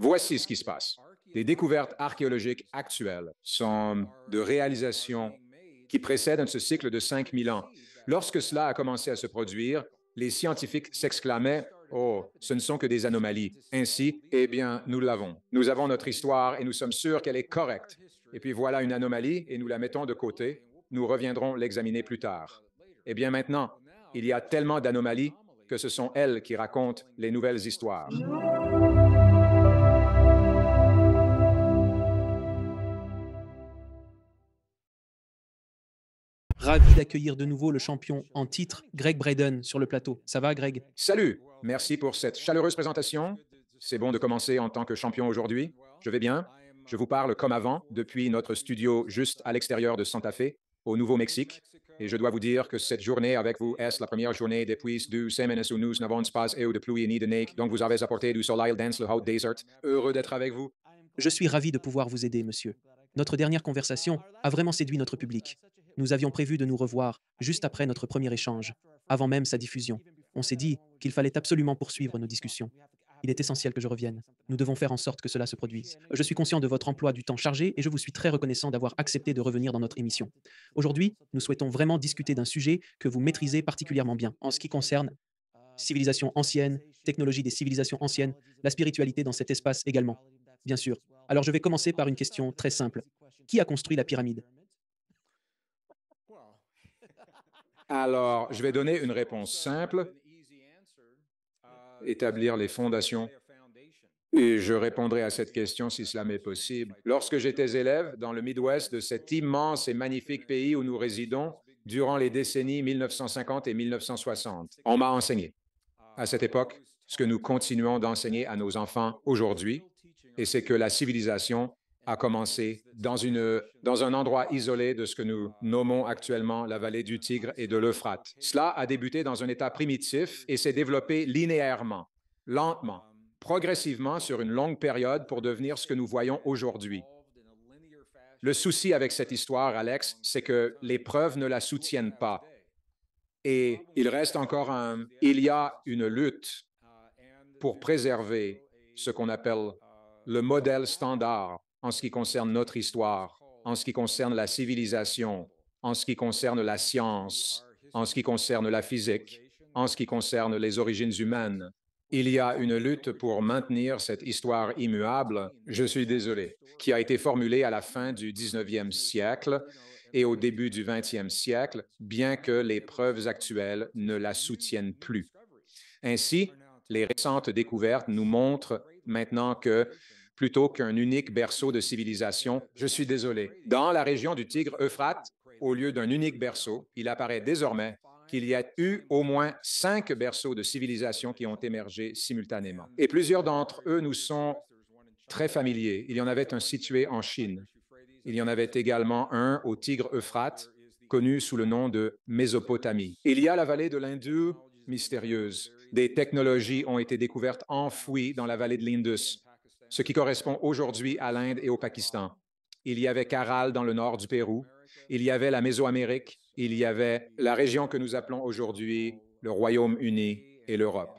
Voici ce qui se passe. Les découvertes archéologiques actuelles sont de réalisations qui précèdent ce cycle de 5000 ans. Lorsque cela a commencé à se produire, les scientifiques s'exclamaient Oh, ce ne sont que des anomalies. Ainsi, eh bien, nous l'avons. Nous avons notre histoire et nous sommes sûrs qu'elle est correcte. Et puis voilà une anomalie et nous la mettons de côté. Nous reviendrons l'examiner plus tard. Eh bien maintenant, il y a tellement d'anomalies que ce sont elles qui racontent les nouvelles histoires. Ravi d'accueillir de nouveau le champion en titre, Greg Braden, sur le plateau. Ça va, Greg Salut Merci pour cette chaleureuse présentation. C'est bon de commencer en tant que champion aujourd'hui. Je vais bien. Je vous parle comme avant, depuis notre studio juste à l'extérieur de Santa Fe, au Nouveau-Mexique. Et je dois vous dire que cette journée avec vous est la première journée depuis deux semaines où nous n'avons pas eu de pluie ni de neige, donc vous avez apporté du soleil dans le Hot Desert. Heureux d'être avec vous. Je suis ravi de pouvoir vous aider, monsieur. Notre dernière conversation a vraiment séduit notre public. Nous avions prévu de nous revoir juste après notre premier échange, avant même sa diffusion. On s'est dit qu'il fallait absolument poursuivre nos discussions. Il est essentiel que je revienne. Nous devons faire en sorte que cela se produise. Je suis conscient de votre emploi du temps chargé et je vous suis très reconnaissant d'avoir accepté de revenir dans notre émission. Aujourd'hui, nous souhaitons vraiment discuter d'un sujet que vous maîtrisez particulièrement bien en ce qui concerne civilisation ancienne, technologie des civilisations anciennes, la spiritualité dans cet espace également. Bien sûr. Alors je vais commencer par une question très simple. Qui a construit la pyramide Alors, je vais donner une réponse simple, établir les fondations. Et je répondrai à cette question si cela m'est possible. Lorsque j'étais élève dans le Midwest de cet immense et magnifique pays où nous résidons durant les décennies 1950 et 1960, on m'a enseigné à cette époque ce que nous continuons d'enseigner à nos enfants aujourd'hui, et c'est que la civilisation a commencé dans, une, dans un endroit isolé de ce que nous nommons actuellement la vallée du Tigre et de l'Euphrate. Cela a débuté dans un état primitif et s'est développé linéairement, lentement, progressivement sur une longue période pour devenir ce que nous voyons aujourd'hui. Le souci avec cette histoire, Alex, c'est que les preuves ne la soutiennent pas. Et il reste encore un... Il y a une lutte pour préserver ce qu'on appelle le modèle standard en ce qui concerne notre histoire, en ce qui concerne la civilisation, en ce qui concerne la science, en ce qui concerne la physique, en ce qui concerne les origines humaines. Il y a une lutte pour maintenir cette histoire immuable, je suis désolé, qui a été formulée à la fin du 19e siècle et au début du 20e siècle, bien que les preuves actuelles ne la soutiennent plus. Ainsi, les récentes découvertes nous montrent maintenant que plutôt qu'un unique berceau de civilisation. Je suis désolé. Dans la région du Tigre Euphrate, au lieu d'un unique berceau, il apparaît désormais qu'il y a eu au moins cinq berceaux de civilisation qui ont émergé simultanément. Et plusieurs d'entre eux nous sont très familiers. Il y en avait un situé en Chine. Il y en avait également un au Tigre Euphrate, connu sous le nom de Mésopotamie. Il y a la vallée de l'Indus mystérieuse. Des technologies ont été découvertes enfouies dans la vallée de l'Indus ce qui correspond aujourd'hui à l'Inde et au Pakistan. Il y avait Caral dans le nord du Pérou, il y avait la Mésoamérique, il y avait la région que nous appelons aujourd'hui le Royaume-Uni et l'Europe,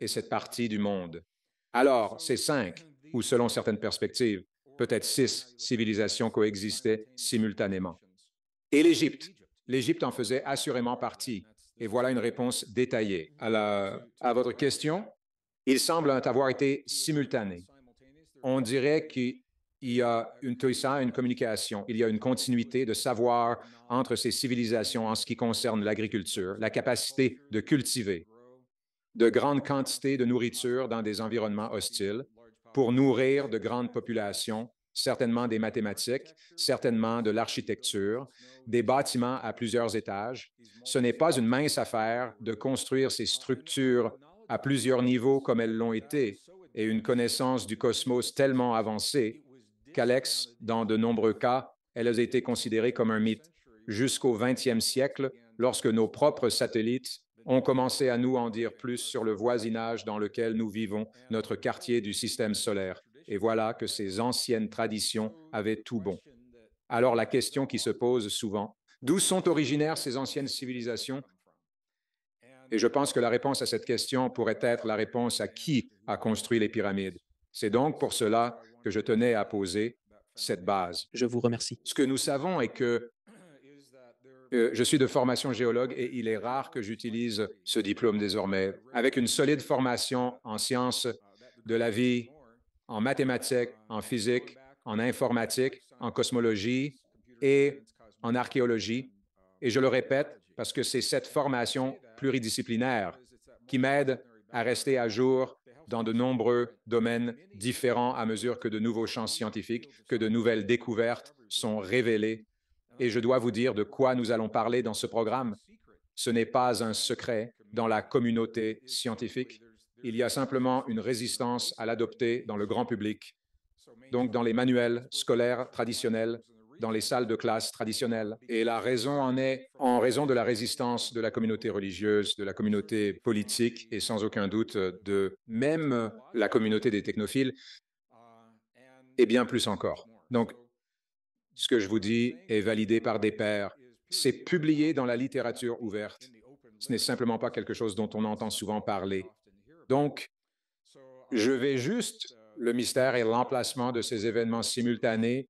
et cette partie du monde. Alors, ces cinq, ou selon certaines perspectives, peut-être six civilisations coexistaient simultanément. Et l'Égypte. L'Égypte en faisait assurément partie. Et voilà une réponse détaillée à, à votre question. Il semble avoir été simultané on dirait qu'il y a une une communication, il y a une continuité de savoir entre ces civilisations en ce qui concerne l'agriculture, la capacité de cultiver de grandes quantités de nourriture dans des environnements hostiles pour nourrir de grandes populations, certainement des mathématiques, certainement de l'architecture, des bâtiments à plusieurs étages. Ce n'est pas une mince affaire de construire ces structures à plusieurs niveaux comme elles l'ont été et une connaissance du cosmos tellement avancée qu'Alex, dans de nombreux cas, elle a été considérée comme un mythe jusqu'au 20e siècle, lorsque nos propres satellites ont commencé à nous en dire plus sur le voisinage dans lequel nous vivons, notre quartier du système solaire. Et voilà que ces anciennes traditions avaient tout bon. Alors la question qui se pose souvent, d'où sont originaires ces anciennes civilisations et je pense que la réponse à cette question pourrait être la réponse à qui a construit les pyramides. C'est donc pour cela que je tenais à poser cette base. Je vous remercie. Ce que nous savons est que euh, je suis de formation géologue et il est rare que j'utilise ce diplôme désormais. Avec une solide formation en sciences de la vie, en mathématiques, en physique, en informatique, en cosmologie et en archéologie. Et je le répète, parce que c'est cette formation pluridisciplinaire qui m'aide à rester à jour dans de nombreux domaines différents à mesure que de nouveaux champs scientifiques, que de nouvelles découvertes sont révélées. Et je dois vous dire de quoi nous allons parler dans ce programme. Ce n'est pas un secret dans la communauté scientifique. Il y a simplement une résistance à l'adopter dans le grand public. Donc, dans les manuels scolaires traditionnels, dans les salles de classe traditionnelles. Et la raison en est en raison de la résistance de la communauté religieuse, de la communauté politique et sans aucun doute de même la communauté des technophiles et bien plus encore. Donc, ce que je vous dis est validé par des pairs. C'est publié dans la littérature ouverte. Ce n'est simplement pas quelque chose dont on entend souvent parler. Donc, je vais juste le mystère et l'emplacement de ces événements simultanés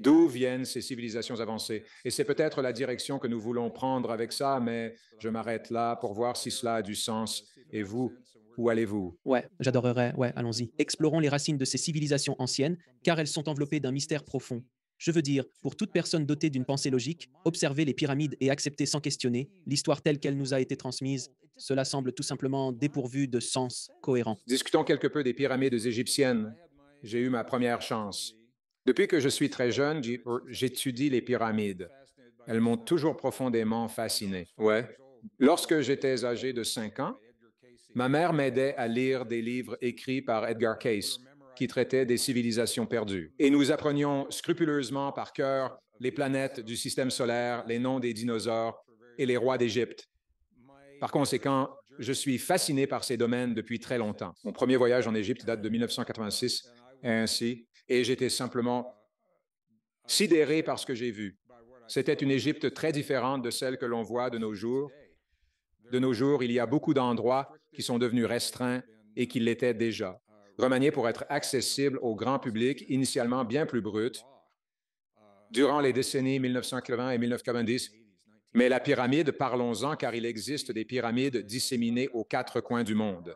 d'où viennent ces civilisations avancées. Et c'est peut-être la direction que nous voulons prendre avec ça, mais je m'arrête là pour voir si cela a du sens. Et vous, où allez-vous Ouais, j'adorerais. Ouais, allons-y. Explorons les racines de ces civilisations anciennes, car elles sont enveloppées d'un mystère profond. Je veux dire, pour toute personne dotée d'une pensée logique, observer les pyramides et accepter sans questionner l'histoire telle qu'elle nous a été transmise, cela semble tout simplement dépourvu de sens cohérent. Discutons quelque peu des pyramides égyptiennes. J'ai eu ma première chance. Depuis que je suis très jeune, j'étudie les pyramides. Elles m'ont toujours profondément fasciné. Ouais. Lorsque j'étais âgé de 5 ans, ma mère m'aidait à lire des livres écrits par Edgar Case, qui traitaient des civilisations perdues. Et nous apprenions scrupuleusement par cœur les planètes du système solaire, les noms des dinosaures et les rois d'Égypte. Par conséquent, je suis fasciné par ces domaines depuis très longtemps. Mon premier voyage en Égypte date de 1986 et ainsi, et j'étais simplement sidéré par ce que j'ai vu. C'était une Égypte très différente de celle que l'on voit de nos jours. De nos jours, il y a beaucoup d'endroits qui sont devenus restreints et qui l'étaient déjà, remaniés pour être accessibles au grand public, initialement bien plus brut, durant les décennies 1980 et 1990. Mais la pyramide, parlons-en, car il existe des pyramides disséminées aux quatre coins du monde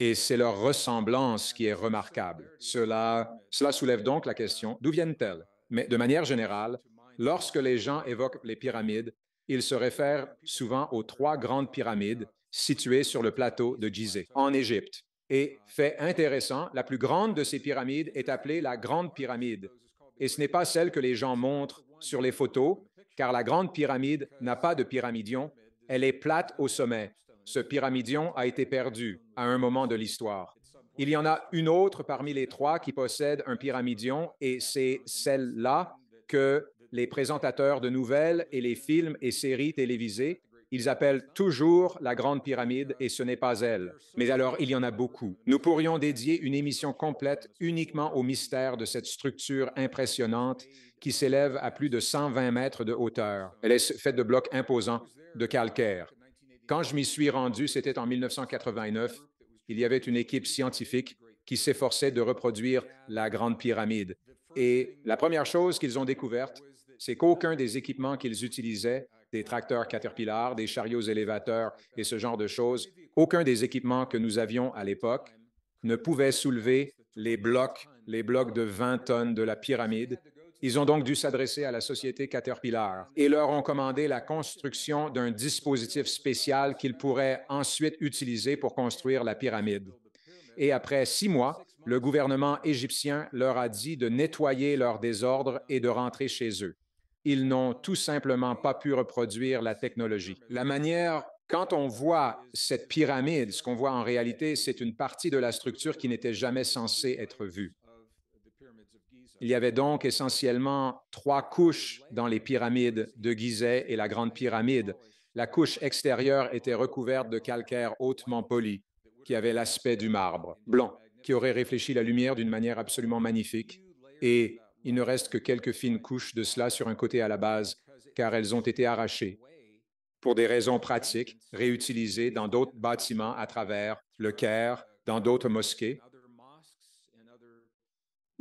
et c'est leur ressemblance qui est remarquable. Cela, soulève donc la question, d'où viennent-elles? Mais de manière générale, lorsque les gens évoquent les pyramides, ils se réfèrent souvent aux trois grandes pyramides situées sur le plateau de Gizeh, en Égypte. Et fait intéressant, la plus grande de ces pyramides est appelée la Grande Pyramide. Et ce n'est pas celle que les gens montrent sur les photos, car la Grande Pyramide n'a pas de pyramidion, elle est plate au sommet. Ce pyramidion a été perdu à un moment de l'histoire. Il y en a une autre parmi les trois qui possède un pyramidion et c'est celle-là que les présentateurs de nouvelles et les films et séries télévisées, ils appellent toujours la Grande Pyramide et ce n'est pas elle. Mais alors, il y en a beaucoup. Nous pourrions dédier une émission complète uniquement au mystère de cette structure impressionnante qui s'élève à plus de 120 mètres de hauteur. Elle est faite de blocs imposants de calcaire. Quand je m'y suis rendu, c'était en 1989, il y avait une équipe scientifique qui s'efforçait de reproduire la Grande Pyramide. Et la première chose qu'ils ont découverte, c'est qu'aucun des équipements qu'ils utilisaient, des tracteurs Caterpillar, des chariots élévateurs et ce genre de choses, aucun des équipements que nous avions à l'époque ne pouvait soulever les blocs, les blocs de 20 tonnes de la pyramide ils ont donc dû s'adresser à la société Caterpillar et leur ont commandé la construction d'un dispositif spécial qu'ils pourraient ensuite utiliser pour construire la pyramide. Et après six mois, le gouvernement égyptien leur a dit de nettoyer leur désordre et de rentrer chez eux. Ils n'ont tout simplement pas pu reproduire la technologie. La manière quand on voit cette pyramide, ce qu'on voit en réalité, c'est une partie de la structure qui n'était jamais censée être vue. Il y avait donc essentiellement trois couches dans les pyramides de Gizeh et la Grande Pyramide. Ah la couche extérieure était recouverte de calcaire hautement poli, qui avait l'aspect du marbre, blanc, qui aurait réfléchi la lumière d'une manière absolument magnifique. Et il ne reste que quelques fines couches de cela sur un côté à la base, car elles ont été arrachées pour des raisons pratiques, réutilisées dans d'autres bâtiments à travers le Caire, dans d'autres mosquées,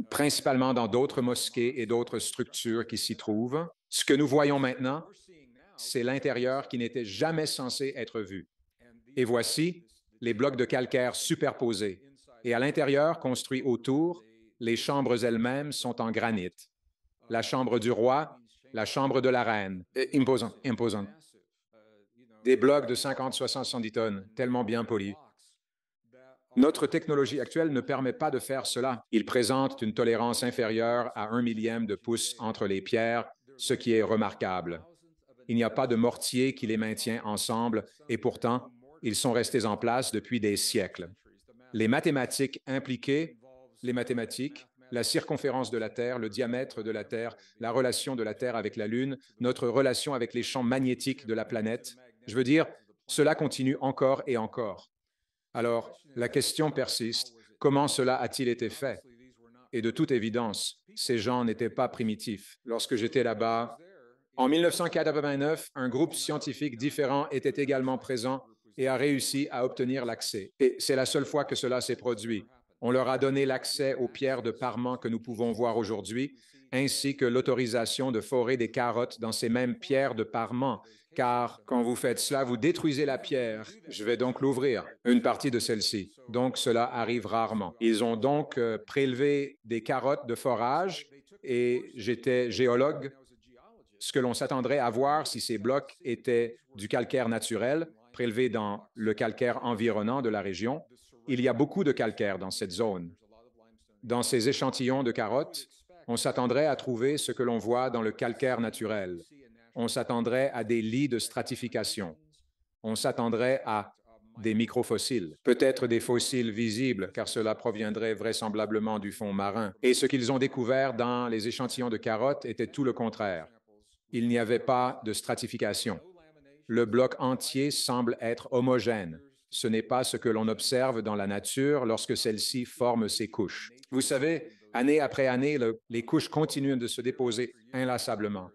principalement dans d'autres mosquées et d'autres structures qui s'y trouvent. Ce que nous voyons maintenant, c'est l'intérieur qui n'était jamais censé être vu. Et voici les blocs de calcaire superposés. Et à l'intérieur, construits autour, les chambres elles-mêmes sont en granit. La chambre du roi, la chambre de la reine, Imposant. Imposant. Des blocs de 50, 60, 70 tonnes, tellement bien polis. Notre technologie actuelle ne permet pas de faire cela. Ils présentent une tolérance inférieure à un millième de pouce entre les pierres, ce qui est remarquable. Il n'y a pas de mortier qui les maintient ensemble et pourtant, ils sont restés en place depuis des siècles. Les mathématiques impliquées, les mathématiques, la circonférence de la Terre, le diamètre de la Terre, la relation de la Terre avec la Lune, notre relation avec les champs magnétiques de la planète. Je veux dire, cela continue encore et encore. Alors, la question persiste, comment cela a-t-il été fait Et de toute évidence, ces gens n'étaient pas primitifs. Lorsque j'étais là-bas, en 1989, un groupe scientifique différent était également présent et a réussi à obtenir l'accès. Et c'est la seule fois que cela s'est produit. On leur a donné l'accès aux pierres de parment que nous pouvons voir aujourd'hui, ainsi que l'autorisation de forer des carottes dans ces mêmes pierres de parement car quand vous faites cela, vous détruisez la pierre. Je vais donc l'ouvrir, une partie de celle-ci. Donc cela arrive rarement. Ils ont donc euh, prélevé des carottes de forage et j'étais géologue. Ce que l'on s'attendrait à voir si ces blocs étaient du calcaire naturel, prélevé dans le calcaire environnant de la région, il y a beaucoup de calcaire dans cette zone. Dans ces échantillons de carottes, on s'attendrait à trouver ce que l'on voit dans le calcaire naturel on s'attendrait à des lits de stratification. On s'attendrait à des microfossiles, peut-être des fossiles visibles, car cela proviendrait vraisemblablement du fond marin. Et ce qu'ils ont découvert dans les échantillons de carottes était tout le contraire. Il n'y avait pas de stratification. Le bloc entier semble être homogène. Ce n'est pas ce que l'on observe dans la nature lorsque celle-ci forme ses couches. Vous savez, année après année, les couches continuent de se déposer inlassablement.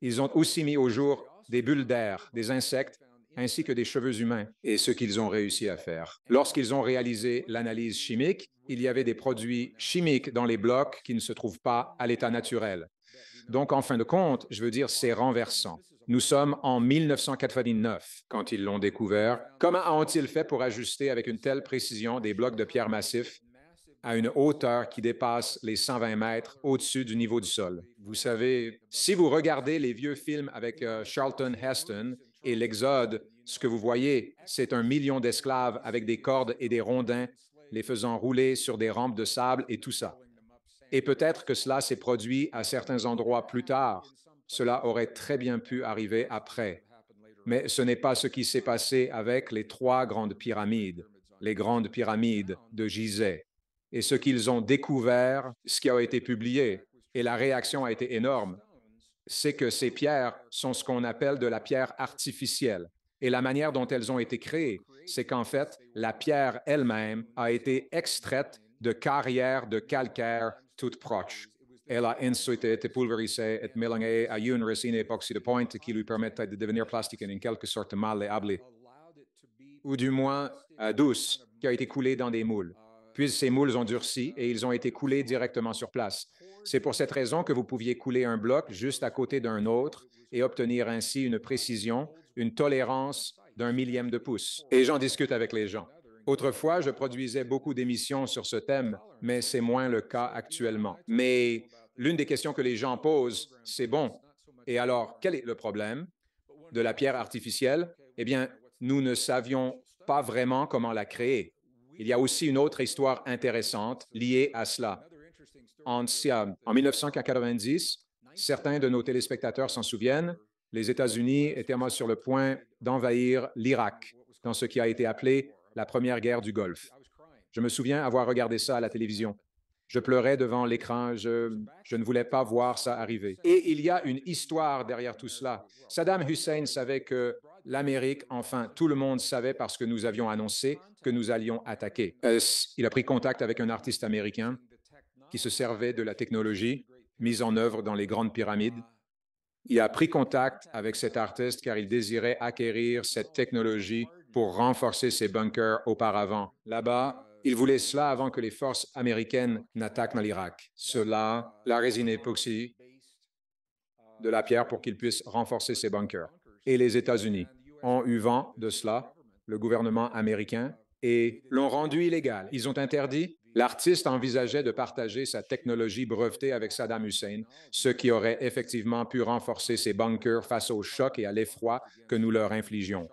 Ils ont aussi mis au jour des bulles d'air, des insectes, ainsi que des cheveux humains, et ce qu'ils ont réussi à faire. Lorsqu'ils ont réalisé l'analyse chimique, il y avait des produits chimiques dans les blocs qui ne se trouvent pas à l'état naturel. Donc, en fin de compte, je veux dire, c'est renversant. Nous sommes en 1999 quand ils l'ont découvert. Comment ont-ils fait pour ajuster avec une telle précision des blocs de pierre massif à une hauteur qui dépasse les 120 mètres au-dessus du niveau du sol. Vous savez, si vous regardez les vieux films avec euh, Charlton Heston et l'Exode, ce que vous voyez, c'est un million d'esclaves avec des cordes et des rondins, les faisant rouler sur des rampes de sable et tout ça. Et peut-être que cela s'est produit à certains endroits plus tard. Cela aurait très bien pu arriver après. Mais ce n'est pas ce qui s'est passé avec les trois grandes pyramides, les grandes pyramides de Gizeh et ce qu'ils ont découvert, ce qui a été publié, et la réaction a été énorme, c'est que ces pierres sont ce qu'on appelle de la pierre artificielle. Et la manière dont elles ont été créées, c'est qu'en fait, la pierre elle-même a été extraite de carrières de calcaire toutes proches. Elle a ensuite été pulvérisée et mélangée à une résine époxy de pointe qui lui permettait de devenir plastique et en quelque sorte malléable, ou du moins euh, douce, qui a été coulée dans des moules. Puis ces moules ont durci et ils ont été coulés directement sur place. C'est pour cette raison que vous pouviez couler un bloc juste à côté d'un autre et obtenir ainsi une précision, une tolérance d'un millième de pouce. Et j'en discute avec les gens. Autrefois, je produisais beaucoup d'émissions sur ce thème, mais c'est moins le cas actuellement. Mais l'une des questions que les gens posent, c'est bon, et alors quel est le problème de la pierre artificielle? Eh bien, nous ne savions pas vraiment comment la créer. Il y a aussi une autre histoire intéressante liée à cela. En, euh, en 1990, certains de nos téléspectateurs s'en souviennent, les États-Unis étaient sur le point d'envahir l'Irak dans ce qui a été appelé la première guerre du Golfe. Je me souviens avoir regardé ça à la télévision. Je pleurais devant l'écran, je, je, ne voulais pas voir ça arriver. Et il y a une histoire derrière tout cela. Saddam Hussein savait que l'Amérique, enfin, tout le monde savait parce que nous avions annoncé que nous allions attaquer. Euh, il a pris contact avec un artiste américain qui se servait de la technologie mise en œuvre dans les grandes pyramides. Il a pris contact avec cet artiste car il désirait acquérir cette technologie pour renforcer ses bunkers auparavant. Là-bas, il voulait cela avant que les forces américaines n'attaquent dans l'Irak. Cela, la résine époxy de la pierre pour qu'il puisse renforcer ses bunkers. Et les États-Unis ont eu vent de cela, le gouvernement américain, et l'ont rendu illégal. Ils ont interdit. L'artiste envisageait de partager sa technologie brevetée avec Saddam Hussein, ce qui aurait effectivement pu renforcer ses bunkers face au choc et à l'effroi que nous leur infligions.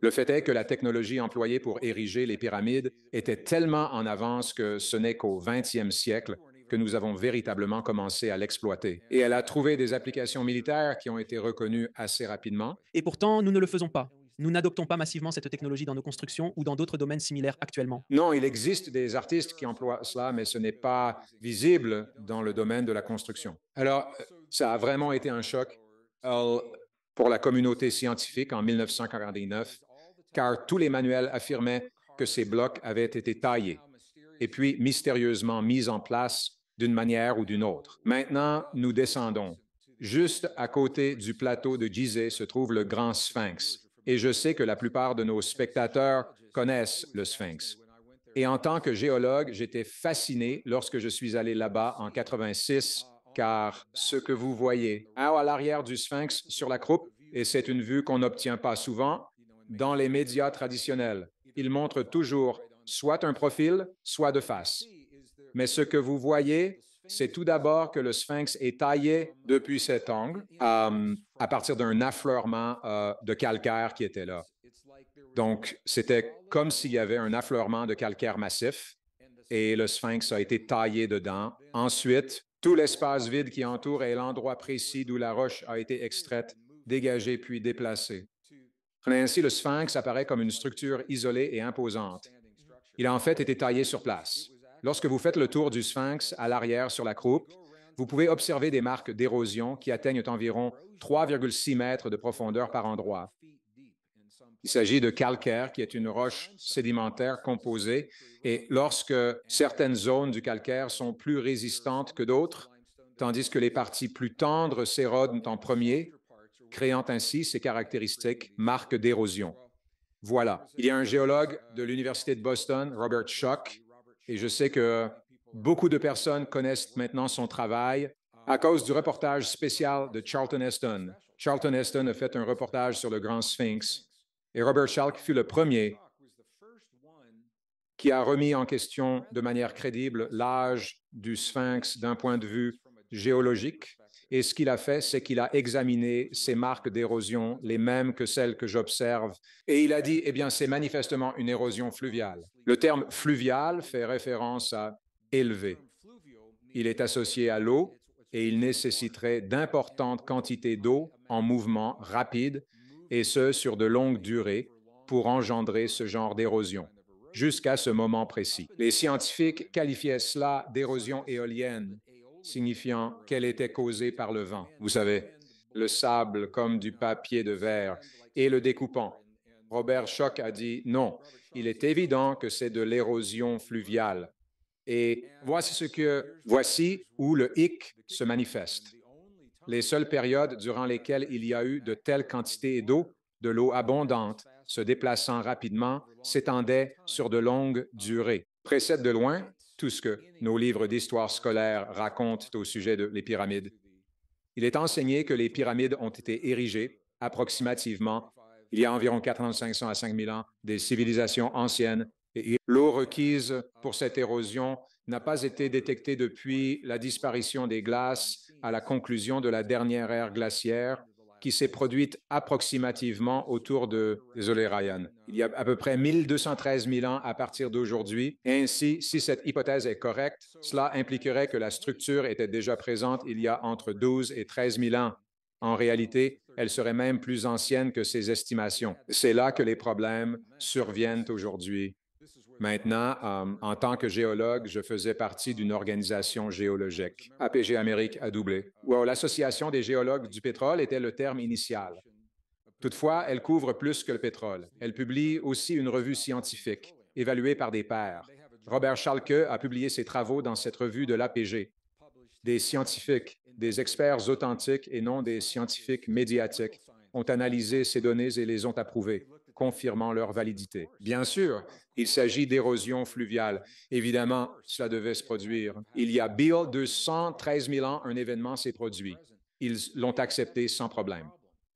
Le fait est que la technologie employée pour ériger les pyramides était tellement en avance que ce n'est qu'au 20 siècle que nous avons véritablement commencé à l'exploiter. Et elle a trouvé des applications militaires qui ont été reconnues assez rapidement. Et pourtant, nous ne le faisons pas. Nous n'adoptons pas massivement cette technologie dans nos constructions ou dans d'autres domaines similaires actuellement. Non, il existe des artistes qui emploient cela, mais ce n'est pas visible dans le domaine de la construction. Alors, ça a vraiment été un choc euh, pour la communauté scientifique en 1949, car tous les manuels affirmaient que ces blocs avaient été taillés et puis mystérieusement mis en place d'une manière ou d'une autre. Maintenant, nous descendons. Juste à côté du plateau de Gizeh se trouve le Grand Sphinx. Et je sais que la plupart de nos spectateurs connaissent le Sphinx. Et en tant que géologue, j'étais fasciné lorsque je suis allé là-bas en 86, car ce que vous voyez, à l'arrière du Sphinx sur la croupe, et c'est une vue qu'on n'obtient pas souvent, dans les médias traditionnels, il montre toujours soit un profil, soit de face. Mais ce que vous voyez, c'est tout d'abord que le sphinx est taillé depuis cet angle euh, à partir d'un affleurement euh, de calcaire qui était là. Donc, c'était comme s'il y avait un affleurement de calcaire massif et le sphinx a été taillé dedans. Ensuite, tout l'espace vide qui entoure est l'endroit précis d'où la roche a été extraite, dégagée puis déplacée. Ainsi, le sphinx apparaît comme une structure isolée et imposante. Il a en fait été taillé sur place. Lorsque vous faites le tour du sphinx à l'arrière sur la croupe, vous pouvez observer des marques d'érosion qui atteignent environ 3,6 mètres de profondeur par endroit. Il s'agit de calcaire, qui est une roche sédimentaire composée, et lorsque certaines zones du calcaire sont plus résistantes que d'autres, tandis que les parties plus tendres s'érodent en premier, créant ainsi ces caractéristiques marques d'érosion. Voilà. Il y a un géologue de l'Université de Boston, Robert Schock, et je sais que beaucoup de personnes connaissent maintenant son travail à cause du reportage spécial de Charlton Heston. Charlton Heston a fait un reportage sur le Grand Sphinx et Robert Schalk fut le premier qui a remis en question de manière crédible l'âge du sphinx d'un point de vue géologique et ce qu'il a fait, c'est qu'il a examiné ces marques d'érosion, les mêmes que celles que j'observe. Et il a dit, eh bien, c'est manifestement une érosion fluviale. Le terme fluvial fait référence à élevé. Il est associé à l'eau et il nécessiterait d'importantes quantités d'eau en mouvement rapide, et ce sur de longues durées, pour engendrer ce genre d'érosion, jusqu'à ce moment précis. Les scientifiques qualifiaient cela d'érosion éolienne, signifiant qu'elle était causée par le vent, vous savez, le sable comme du papier de verre, et le découpant. Robert Schock a dit non, il est évident que c'est de l'érosion fluviale. Et voici ce que voici où le hic se manifeste. Les seules périodes durant lesquelles il y a eu de telles quantités d'eau, de l'eau abondante, se déplaçant rapidement, s'étendaient sur de longues durées, précède de loin tout ce que nos livres d'histoire scolaire racontent au sujet des les pyramides. Il est enseigné que les pyramides ont été érigées approximativement il y a environ 4500 à 5000 ans des civilisations anciennes et l'eau requise pour cette érosion n'a pas été détectée depuis la disparition des glaces à la conclusion de la dernière ère glaciaire qui s'est produite approximativement autour de, désolé Ryan, il y a à peu près 1213 000 ans à partir d'aujourd'hui. ainsi, si cette hypothèse est correcte, cela impliquerait que la structure était déjà présente il y a entre 12 et 13 000 ans. En réalité, elle serait même plus ancienne que ces estimations. C'est là que les problèmes surviennent aujourd'hui Maintenant, euh, en tant que géologue, je faisais partie d'une organisation géologique. APG Amérique a doublé. Wow, L'Association des géologues du pétrole était le terme initial. Toutefois, elle couvre plus que le pétrole. Elle publie aussi une revue scientifique, évaluée par des pairs. Robert Schalke a publié ses travaux dans cette revue de l'APG. Des scientifiques, des experts authentiques et non des scientifiques médiatiques ont analysé ces données et les ont approuvées confirmant leur validité. Bien sûr, il s'agit d'érosion fluviale. Évidemment, cela devait se produire. Il y a bio 213 000 ans, un événement s'est produit. Ils l'ont accepté sans problème.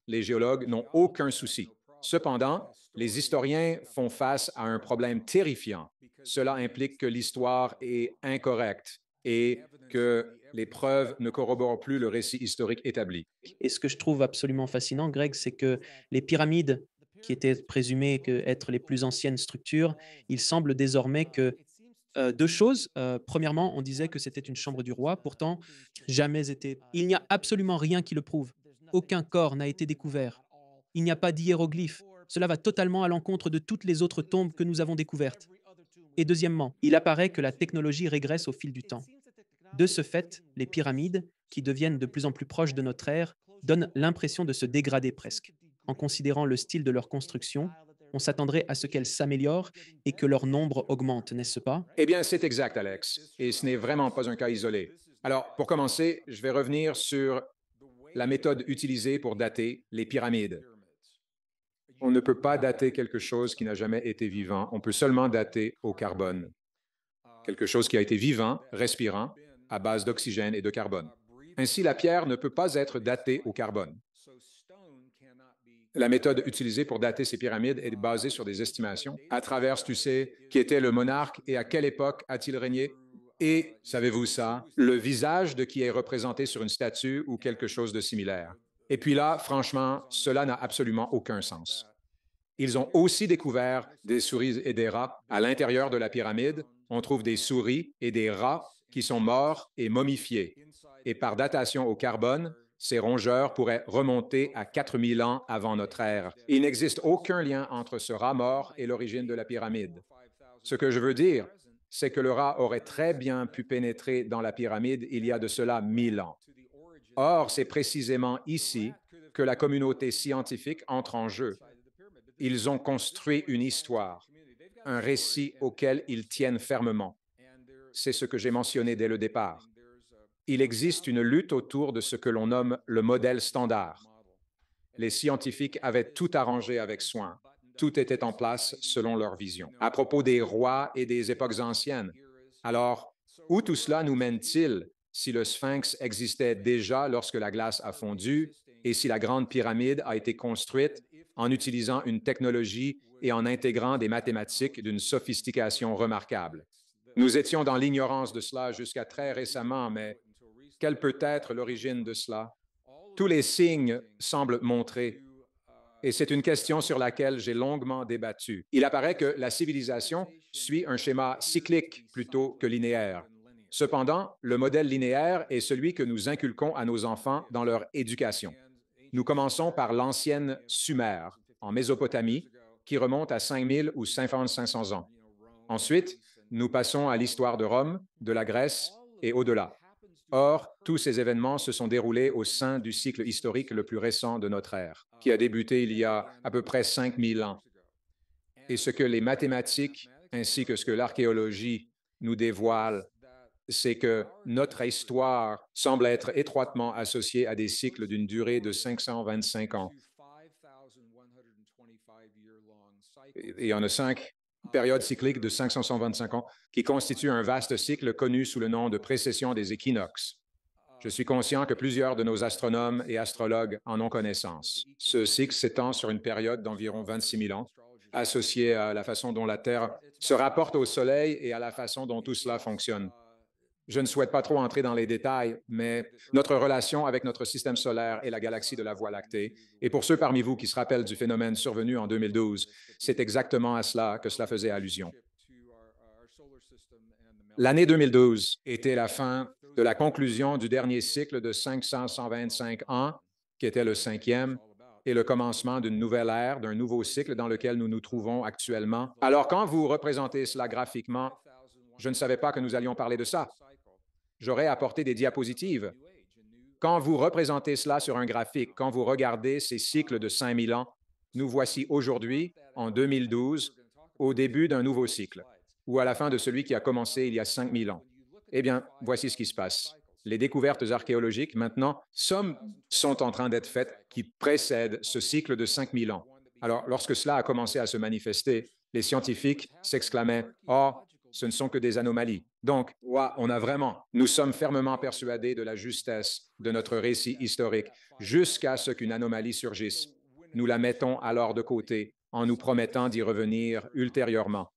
Les géologues n'ont aucun souci. Cependant, les historiens font face à un problème terrifiant. Cela implique que l'histoire est incorrecte et que les preuves ne corroborent plus le récit historique établi. Et ce que je trouve absolument fascinant, Greg, c'est que les pyramides qui étaient présumées être les plus anciennes structures, il semble désormais que euh, deux choses. Euh, premièrement, on disait que c'était une chambre du roi, pourtant jamais été. Il n'y a absolument rien qui le prouve. Aucun corps n'a été découvert. Il n'y a pas d'hiéroglyphes. Cela va totalement à l'encontre de toutes les autres tombes que nous avons découvertes. Et deuxièmement, il apparaît que la technologie régresse au fil du temps. De ce fait, les pyramides, qui deviennent de plus en plus proches de notre ère, donnent l'impression de se dégrader presque en considérant le style de leur construction, on s'attendrait à ce qu'elles s'améliorent et que leur nombre augmente, n'est-ce pas? Eh bien, c'est exact, Alex, et ce n'est vraiment pas un cas isolé. Alors, pour commencer, je vais revenir sur la méthode utilisée pour dater les pyramides. On ne peut pas dater quelque chose qui n'a jamais été vivant, on peut seulement dater au carbone. Quelque chose qui a été vivant, respirant, à base d'oxygène et de carbone. Ainsi, la pierre ne peut pas être datée au carbone. La méthode utilisée pour dater ces pyramides est basée sur des estimations. À travers, tu sais, qui était le monarque et à quelle époque a-t-il régné? Et, savez-vous ça, le visage de qui est représenté sur une statue ou quelque chose de similaire. Et puis là, franchement, cela n'a absolument aucun sens. Ils ont aussi découvert des souris et des rats. À l'intérieur de la pyramide, on trouve des souris et des rats qui sont morts et momifiés. Et par datation au carbone, ces rongeurs pourraient remonter à 4000 ans avant notre ère. Il n'existe aucun lien entre ce rat mort et l'origine de la pyramide. Ce que je veux dire, c'est que le rat aurait très bien pu pénétrer dans la pyramide il y a de cela 1000 ans. Or, c'est précisément ici que la communauté scientifique entre en jeu. Ils ont construit une histoire, un récit auquel ils tiennent fermement. C'est ce que j'ai mentionné dès le départ il existe une lutte autour de ce que l'on nomme le modèle standard. Les scientifiques avaient tout arrangé avec soin. Tout était en place selon leur vision. À propos des rois et des époques anciennes, alors, où tout cela nous mène-t-il si le sphinx existait déjà lorsque la glace a fondu et si la grande pyramide a été construite en utilisant une technologie et en intégrant des mathématiques d'une sophistication remarquable? Nous étions dans l'ignorance de cela jusqu'à très récemment, mais quelle peut être l'origine de cela? Tous les signes semblent montrer, et c'est une question sur laquelle j'ai longuement débattu. Il apparaît que la civilisation suit un schéma cyclique plutôt que linéaire. Cependant, le modèle linéaire est celui que nous inculquons à nos enfants dans leur éducation. Nous commençons par l'ancienne Sumère, en Mésopotamie, qui remonte à 5000 ou 5500 ans. Ensuite, nous passons à l'histoire de Rome, de la Grèce et au-delà. Or, tous ces événements se sont déroulés au sein du cycle historique le plus récent de notre ère, qui a débuté il y a à peu près 5000 ans. Et ce que les mathématiques ainsi que ce que l'archéologie nous dévoile, c'est que notre histoire semble être étroitement associée à des cycles d'une durée de 525 ans. il y en a cinq période cyclique de 525 ans qui constitue un vaste cycle connu sous le nom de précession des équinoxes. Je suis conscient que plusieurs de nos astronomes et astrologues en ont connaissance. Ce cycle s'étend sur une période d'environ 26 000 ans, associée à la façon dont la Terre se rapporte au Soleil et à la façon dont tout cela fonctionne je ne souhaite pas trop entrer dans les détails, mais notre relation avec notre système solaire et la galaxie de la Voie lactée, et pour ceux parmi vous qui se rappellent du phénomène survenu en 2012, c'est exactement à cela que cela faisait allusion. L'année 2012 était la fin de la conclusion du dernier cycle de 525 ans, qui était le cinquième, et le commencement d'une nouvelle ère, d'un nouveau cycle dans lequel nous nous trouvons actuellement. Alors quand vous représentez cela graphiquement, je ne savais pas que nous allions parler de ça. J'aurais apporté des diapositives. Quand vous représentez cela sur un graphique, quand vous regardez ces cycles de 5000 ans, nous voici aujourd'hui, en 2012, au début d'un nouveau cycle, ou à la fin de celui qui a commencé il y a 5000 ans. Eh bien, voici ce qui se passe. Les découvertes archéologiques, maintenant, sont, en train d'être faites qui précèdent ce cycle de 5000 ans. Alors, lorsque cela a commencé à se manifester, les scientifiques s'exclamaient « Oh, ce ne sont que des anomalies. Donc, on a vraiment, nous sommes fermement persuadés de la justesse de notre récit historique jusqu'à ce qu'une anomalie surgisse. Nous la mettons alors de côté en nous promettant d'y revenir ultérieurement.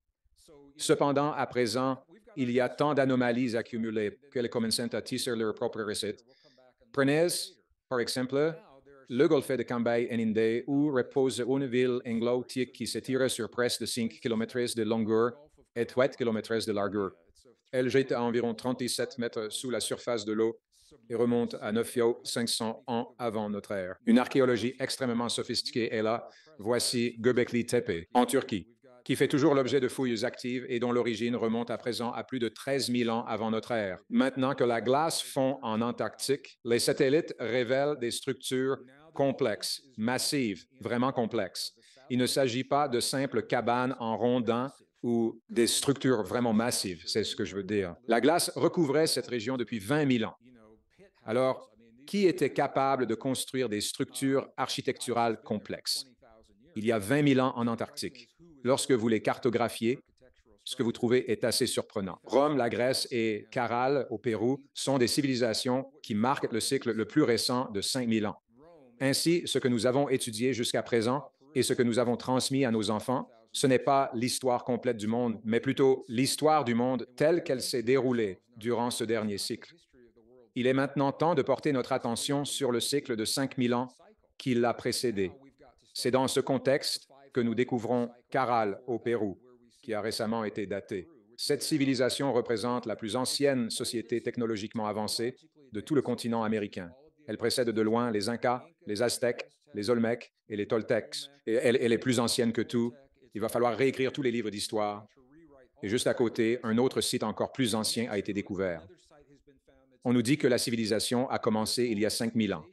Cependant, à présent, il y a tant d'anomalies accumulées que les commencent à tisser leur propre récit. Prenez, par exemple, le golfe de Cambay en Inde, où repose une ville engloutie qui s'étire sur de 5 km de longueur étroite kilométresse de largeur. Elle jette à environ 37 mètres sous la surface de l'eau et remonte à 9500 500 ans avant notre ère. Une archéologie extrêmement sophistiquée est là. Voici Göbekli Tepe, en Turquie, qui fait toujours l'objet de fouilles actives et dont l'origine remonte à présent à plus de 13 000 ans avant notre ère. Maintenant que la glace fond en Antarctique, les satellites révèlent des structures complexes, massives, vraiment complexes. Il ne s'agit pas de simples cabanes en rondins ou des structures vraiment massives, c'est ce que je veux dire. La glace recouvrait cette région depuis 20 000 ans. Alors, qui était capable de construire des structures architecturales complexes? Il y a 20 000 ans en Antarctique. Lorsque vous les cartographiez, ce que vous trouvez est assez surprenant. Rome, la Grèce et Caral au Pérou sont des civilisations qui marquent le cycle le plus récent de 5 000 ans. Ainsi, ce que nous avons étudié jusqu'à présent et ce que nous avons transmis à nos enfants ce n'est pas l'histoire complète du monde, mais plutôt l'histoire du monde telle qu'elle s'est déroulée durant ce dernier cycle. Il est maintenant temps de porter notre attention sur le cycle de 5000 ans qui l'a précédé. C'est dans ce contexte que nous découvrons Caral au Pérou, qui a récemment été daté. Cette civilisation représente la plus ancienne société technologiquement avancée de tout le continent américain. Elle précède de loin les Incas, les Aztèques, les Olmecs et les Toltecs, et elle, elle est plus ancienne que tout il va falloir réécrire tous les livres d'histoire. Et juste à côté, un autre site encore plus ancien a été découvert. On nous dit que la civilisation a commencé il y a 5000 ans.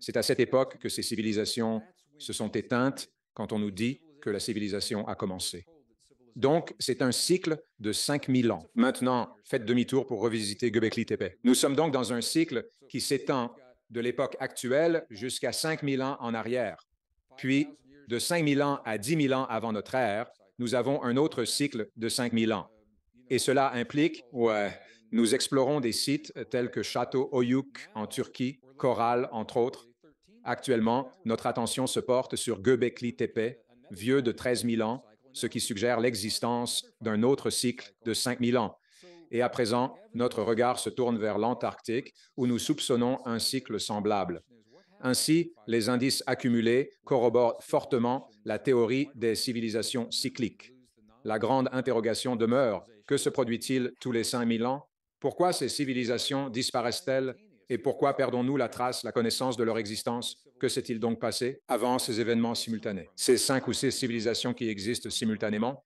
C'est à cette époque que ces civilisations se sont éteintes quand on nous dit que la civilisation a commencé. Donc, c'est un cycle de 5000 ans. Maintenant, faites demi-tour pour revisiter Göbekli Tepe. Nous sommes donc dans un cycle qui s'étend de l'époque actuelle jusqu'à 5000 ans en arrière. Puis, de 5 000 ans à 10 000 ans avant notre ère, nous avons un autre cycle de 5 000 ans. Et cela implique, ouais, nous explorons des sites tels que Château Oyuk en Turquie, Coral, entre autres. Actuellement, notre attention se porte sur Göbekli Tepe, vieux de 13 000 ans, ce qui suggère l'existence d'un autre cycle de 5 000 ans. Et à présent, notre regard se tourne vers l'Antarctique, où nous soupçonnons un cycle semblable. Ainsi, les indices accumulés corroborent fortement la théorie des civilisations cycliques. La grande interrogation demeure, que se produit-il tous les 5000 ans Pourquoi ces civilisations disparaissent-elles et pourquoi perdons-nous la trace, la connaissance de leur existence Que s'est-il donc passé avant ces événements simultanés Ces cinq ou six civilisations qui existent simultanément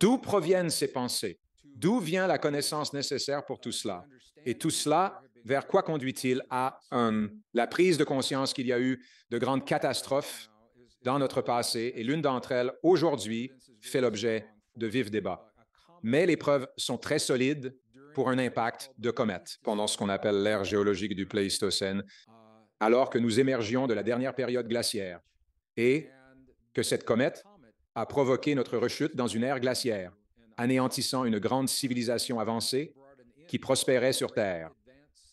D'où proviennent ces pensées D'où vient la connaissance nécessaire pour tout cela Et tout cela vers quoi conduit-il à la prise de conscience qu'il y a eu de grandes catastrophes dans notre passé et l'une d'entre elles, aujourd'hui, fait l'objet de vifs débats. Mais les preuves sont très solides pour un impact de comète pendant ce qu'on appelle l'ère géologique du Pléistocène, alors que nous émergions de la dernière période glaciaire et que cette comète a provoqué notre rechute dans une ère glaciaire, anéantissant une grande civilisation avancée qui prospérait sur Terre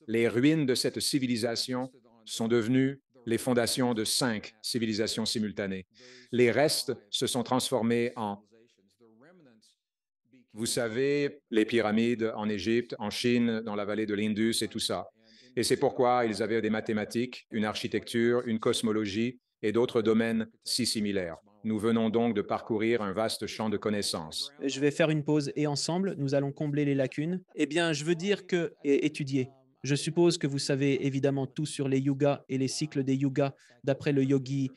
les ruines de cette civilisation sont devenues les fondations de cinq civilisations simultanées. Les restes se sont transformés en, vous savez, les pyramides en Égypte, en Chine, dans la vallée de l'Indus et tout ça. Et c'est pourquoi ils avaient des mathématiques, une architecture, une cosmologie et d'autres domaines si similaires. Nous venons donc de parcourir un vaste champ de connaissances. Je vais faire une pause et ensemble, nous allons combler les lacunes. Eh bien, je veux dire que... étudier. Je suppose que vous savez évidemment tout sur les yugas et les cycles des yugas, d'après le yogi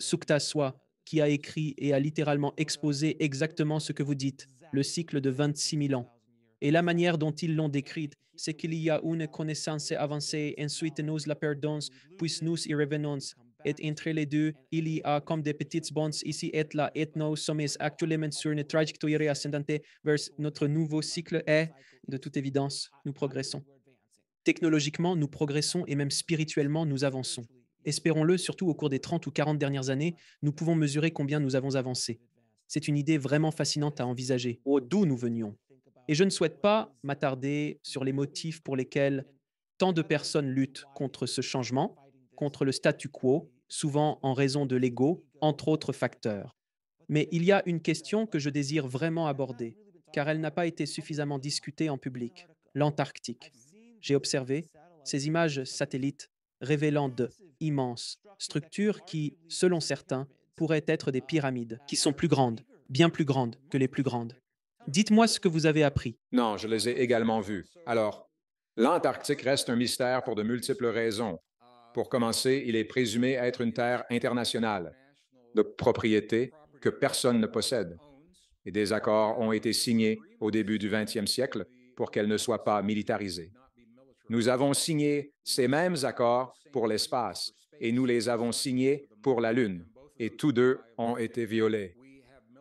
Suktaswa, qui a écrit et a littéralement exposé exactement ce que vous dites, le cycle de 26 000 ans. Et la manière dont ils l'ont décrite, c'est qu'il y a une connaissance avancée, ensuite nous la perdons, puis nous y revenons. Et entre les deux, il y a comme des petites bonds ici et là, et nous sommes actuellement sur une trajectoire ascendante vers notre nouveau cycle et, de toute évidence, nous progressons. Technologiquement, nous progressons et même spirituellement, nous avançons. Espérons-le, surtout au cours des 30 ou 40 dernières années, nous pouvons mesurer combien nous avons avancé. C'est une idée vraiment fascinante à envisager, d'où nous venions. Et je ne souhaite pas m'attarder sur les motifs pour lesquels tant de personnes luttent contre ce changement, contre le statu quo, souvent en raison de l'ego, entre autres facteurs. Mais il y a une question que je désire vraiment aborder, car elle n'a pas été suffisamment discutée en public, l'Antarctique j'ai observé ces images satellites révélant de immenses structures qui, selon certains, pourraient être des pyramides, qui sont plus grandes, bien plus grandes que les plus grandes. Dites-moi ce que vous avez appris. Non, je les ai également vues. Alors, l'Antarctique reste un mystère pour de multiples raisons. Pour commencer, il est présumé être une terre internationale, de propriété que personne ne possède. Et des accords ont été signés au début du 20e siècle pour qu'elle ne soit pas militarisée. Nous avons signé ces mêmes accords pour l'espace et nous les avons signés pour la Lune, et tous deux ont été violés.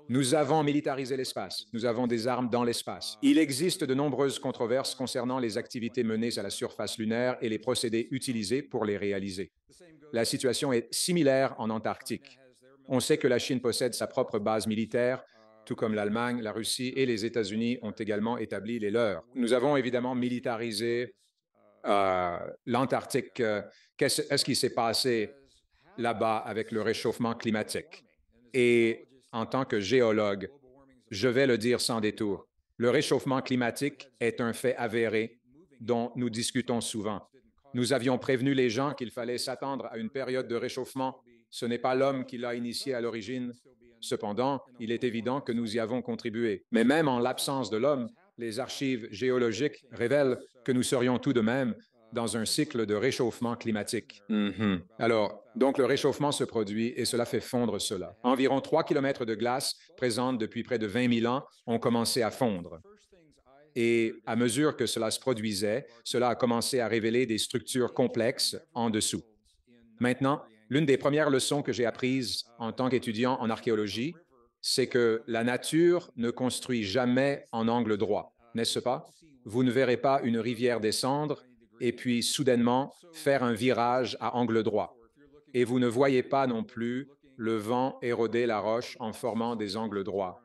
Nous avons militarisé l'espace, nous avons des armes dans l'espace. Il existe de nombreuses controverses concernant les activités menées à la surface lunaire et les procédés utilisés pour les réaliser. La situation est similaire en Antarctique. On sait que la Chine possède sa propre base militaire, tout comme l'Allemagne, la Russie et les États-Unis ont également établi les leurs. Nous avons évidemment militarisé euh, l'Antarctique, euh, qu'est-ce qui s'est passé là-bas avec le réchauffement climatique. Et en tant que géologue, je vais le dire sans détour, le réchauffement climatique est un fait avéré dont nous discutons souvent. Nous avions prévenu les gens qu'il fallait s'attendre à une période de réchauffement. Ce n'est pas l'homme qui l'a initié à l'origine. Cependant, il est évident que nous y avons contribué. Mais même en l'absence de l'homme, les archives géologiques révèlent que nous serions tout de même dans un cycle de réchauffement climatique. Mm-hmm. Alors, donc le réchauffement se produit et cela fait fondre cela. Environ 3 km de glace présente depuis près de 20 000 ans ont commencé à fondre. Et à mesure que cela se produisait, cela a commencé à révéler des structures complexes en dessous. Maintenant, l'une des premières leçons que j'ai apprises en tant qu'étudiant en archéologie, c'est que la nature ne construit jamais en angle droit, n'est-ce pas? vous ne verrez pas une rivière descendre et puis soudainement faire un virage à angle droit. Et vous ne voyez pas non plus le vent éroder la roche en formant des angles droits.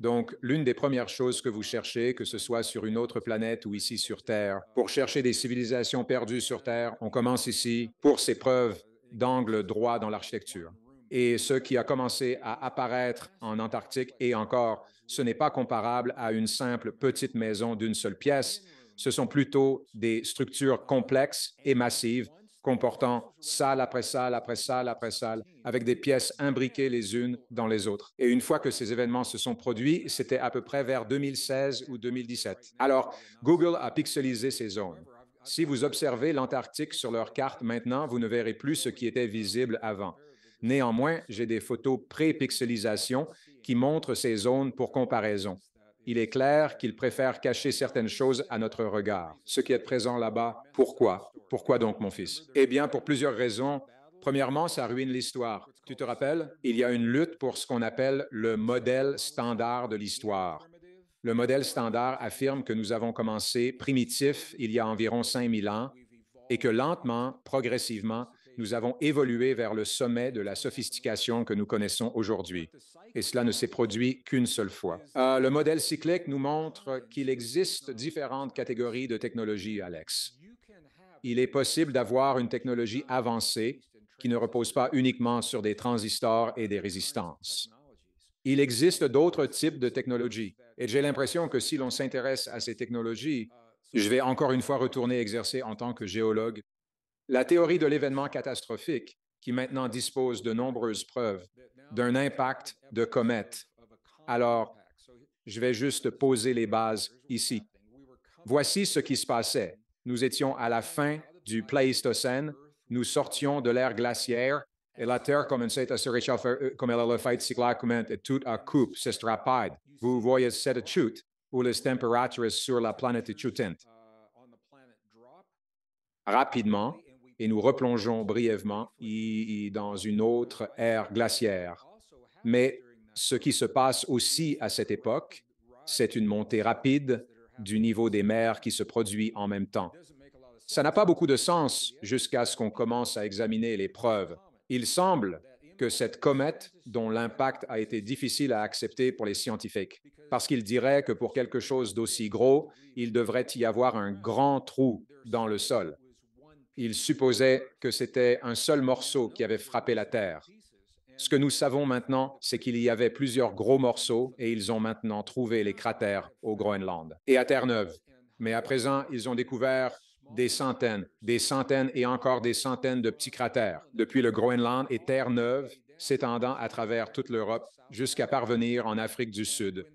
Donc, l'une des premières choses que vous cherchez, que ce soit sur une autre planète ou ici sur Terre, pour chercher des civilisations perdues sur Terre, on commence ici pour ces preuves d'angle droit dans l'architecture. Et ce qui a commencé à apparaître en Antarctique et encore ce n'est pas comparable à une simple petite maison d'une seule pièce. Ce sont plutôt des structures complexes et massives comportant salle après salle après salle après salle, avec des pièces imbriquées les unes dans les autres. Et une fois que ces événements se sont produits, c'était à peu près vers 2016 ou 2017. Alors, Google a pixelisé ces zones. Si vous observez l'Antarctique sur leur carte maintenant, vous ne verrez plus ce qui était visible avant. Néanmoins, j'ai des photos pré-pixelisation qui montrent ces zones pour comparaison. Il est clair qu'ils préfèrent cacher certaines choses à notre regard. Ce qui est présent là-bas, pourquoi Pourquoi donc, mon fils Eh bien, pour plusieurs raisons. Premièrement, ça ruine l'histoire. Tu te rappelles, il y a une lutte pour ce qu'on appelle le modèle standard de l'histoire. Le modèle standard affirme que nous avons commencé primitif il y a environ 5000 ans et que lentement, progressivement, nous avons évolué vers le sommet de la sophistication que nous connaissons aujourd'hui. Et cela ne s'est produit qu'une seule fois. Euh, le modèle cyclique nous montre qu'il existe différentes catégories de technologies, Alex. Il est possible d'avoir une technologie avancée qui ne repose pas uniquement sur des transistors et des résistances. Il existe d'autres types de technologies, et j'ai l'impression que si l'on s'intéresse à ces technologies, je vais encore une fois retourner exercer en tant que géologue la théorie de l'événement catastrophique, qui maintenant dispose de nombreuses preuves d'un impact de comète. Alors, je vais juste poser les bases ici. Voici ce qui se passait. Nous étions à la fin du Pléistocène, nous sortions de l'ère glaciaire et la Terre commençait à se réchauffer euh, comme elle le fait cycliquement et tout à coup se rapide. Vous voyez cette chute où les températures sur la planète chutent. Rapidement, et nous replongeons brièvement dans une autre ère glaciaire. Mais ce qui se passe aussi à cette époque, c'est une montée rapide du niveau des mers qui se produit en même temps. Ça n'a pas beaucoup de sens jusqu'à ce qu'on commence à examiner les preuves. Il semble que cette comète, dont l'impact a été difficile à accepter pour les scientifiques, parce qu'ils diraient que pour quelque chose d'aussi gros, il devrait y avoir un grand trou dans le sol. Ils supposaient que c'était un seul morceau qui avait frappé la Terre. Ce que nous savons maintenant, c'est qu'il y avait plusieurs gros morceaux et ils ont maintenant trouvé les cratères au Groenland et à Terre-Neuve. Mais à présent, ils ont découvert des centaines, des centaines et encore des centaines de petits cratères depuis le Groenland et Terre-Neuve, s'étendant à travers toute l'Europe jusqu'à parvenir en Afrique du Sud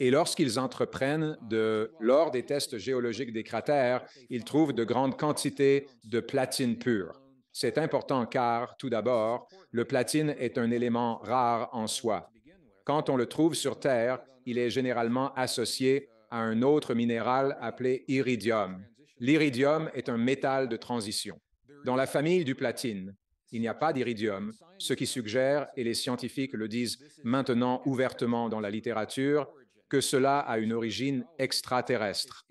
et lorsqu'ils entreprennent de, lors des tests géologiques des cratères, ils trouvent de grandes quantités de platine pure. C'est important car, tout d'abord, le platine est un élément rare en soi. Quand on le trouve sur Terre, il est généralement associé à un autre minéral appelé iridium. L'iridium est un métal de transition. Dans la famille du platine, il n'y a pas d'iridium, ce qui suggère, et les scientifiques le disent maintenant ouvertement dans la littérature, que cela a une origine extraterrestre.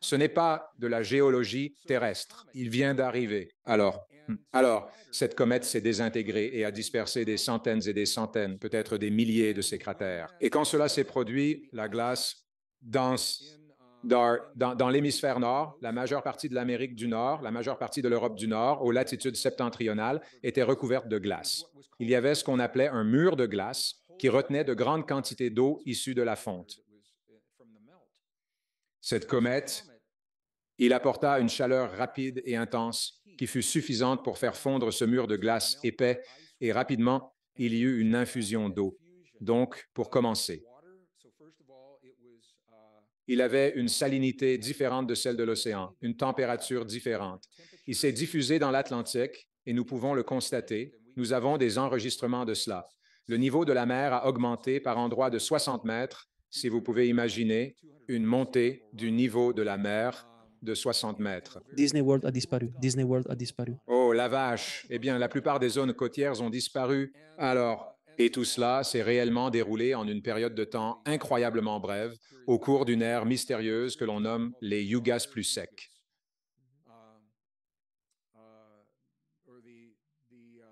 Ce n'est pas de la géologie terrestre. Il vient d'arriver. Alors, hmm. alors, cette comète s'est désintégrée et a dispersé des centaines et des centaines, peut-être des milliers de ces cratères. Et quand cela s'est produit, la glace dans l'hémisphère nord, la majeure partie de l'Amérique du Nord, la majeure partie de l'Europe du Nord, aux latitudes septentrionales, était recouverte de glace. Il y avait ce qu'on appelait un mur de glace qui retenait de grandes quantités d'eau issue de la fonte. Cette comète, il apporta une chaleur rapide et intense qui fut suffisante pour faire fondre ce mur de glace épais et rapidement, il y eut une infusion d'eau. Donc, pour commencer, il avait une salinité différente de celle de l'océan, une température différente. Il s'est diffusé dans l'Atlantique et nous pouvons le constater. Nous avons des enregistrements de cela. Le niveau de la mer a augmenté par endroits de 60 mètres, si vous pouvez imaginer une montée du niveau de la mer de 60 mètres. Disney World a disparu. Disney World a disparu. Oh, la vache. Eh bien, la plupart des zones côtières ont disparu. Alors, et tout cela s'est réellement déroulé en une période de temps incroyablement brève, au cours d'une ère mystérieuse que l'on nomme les yugas plus secs.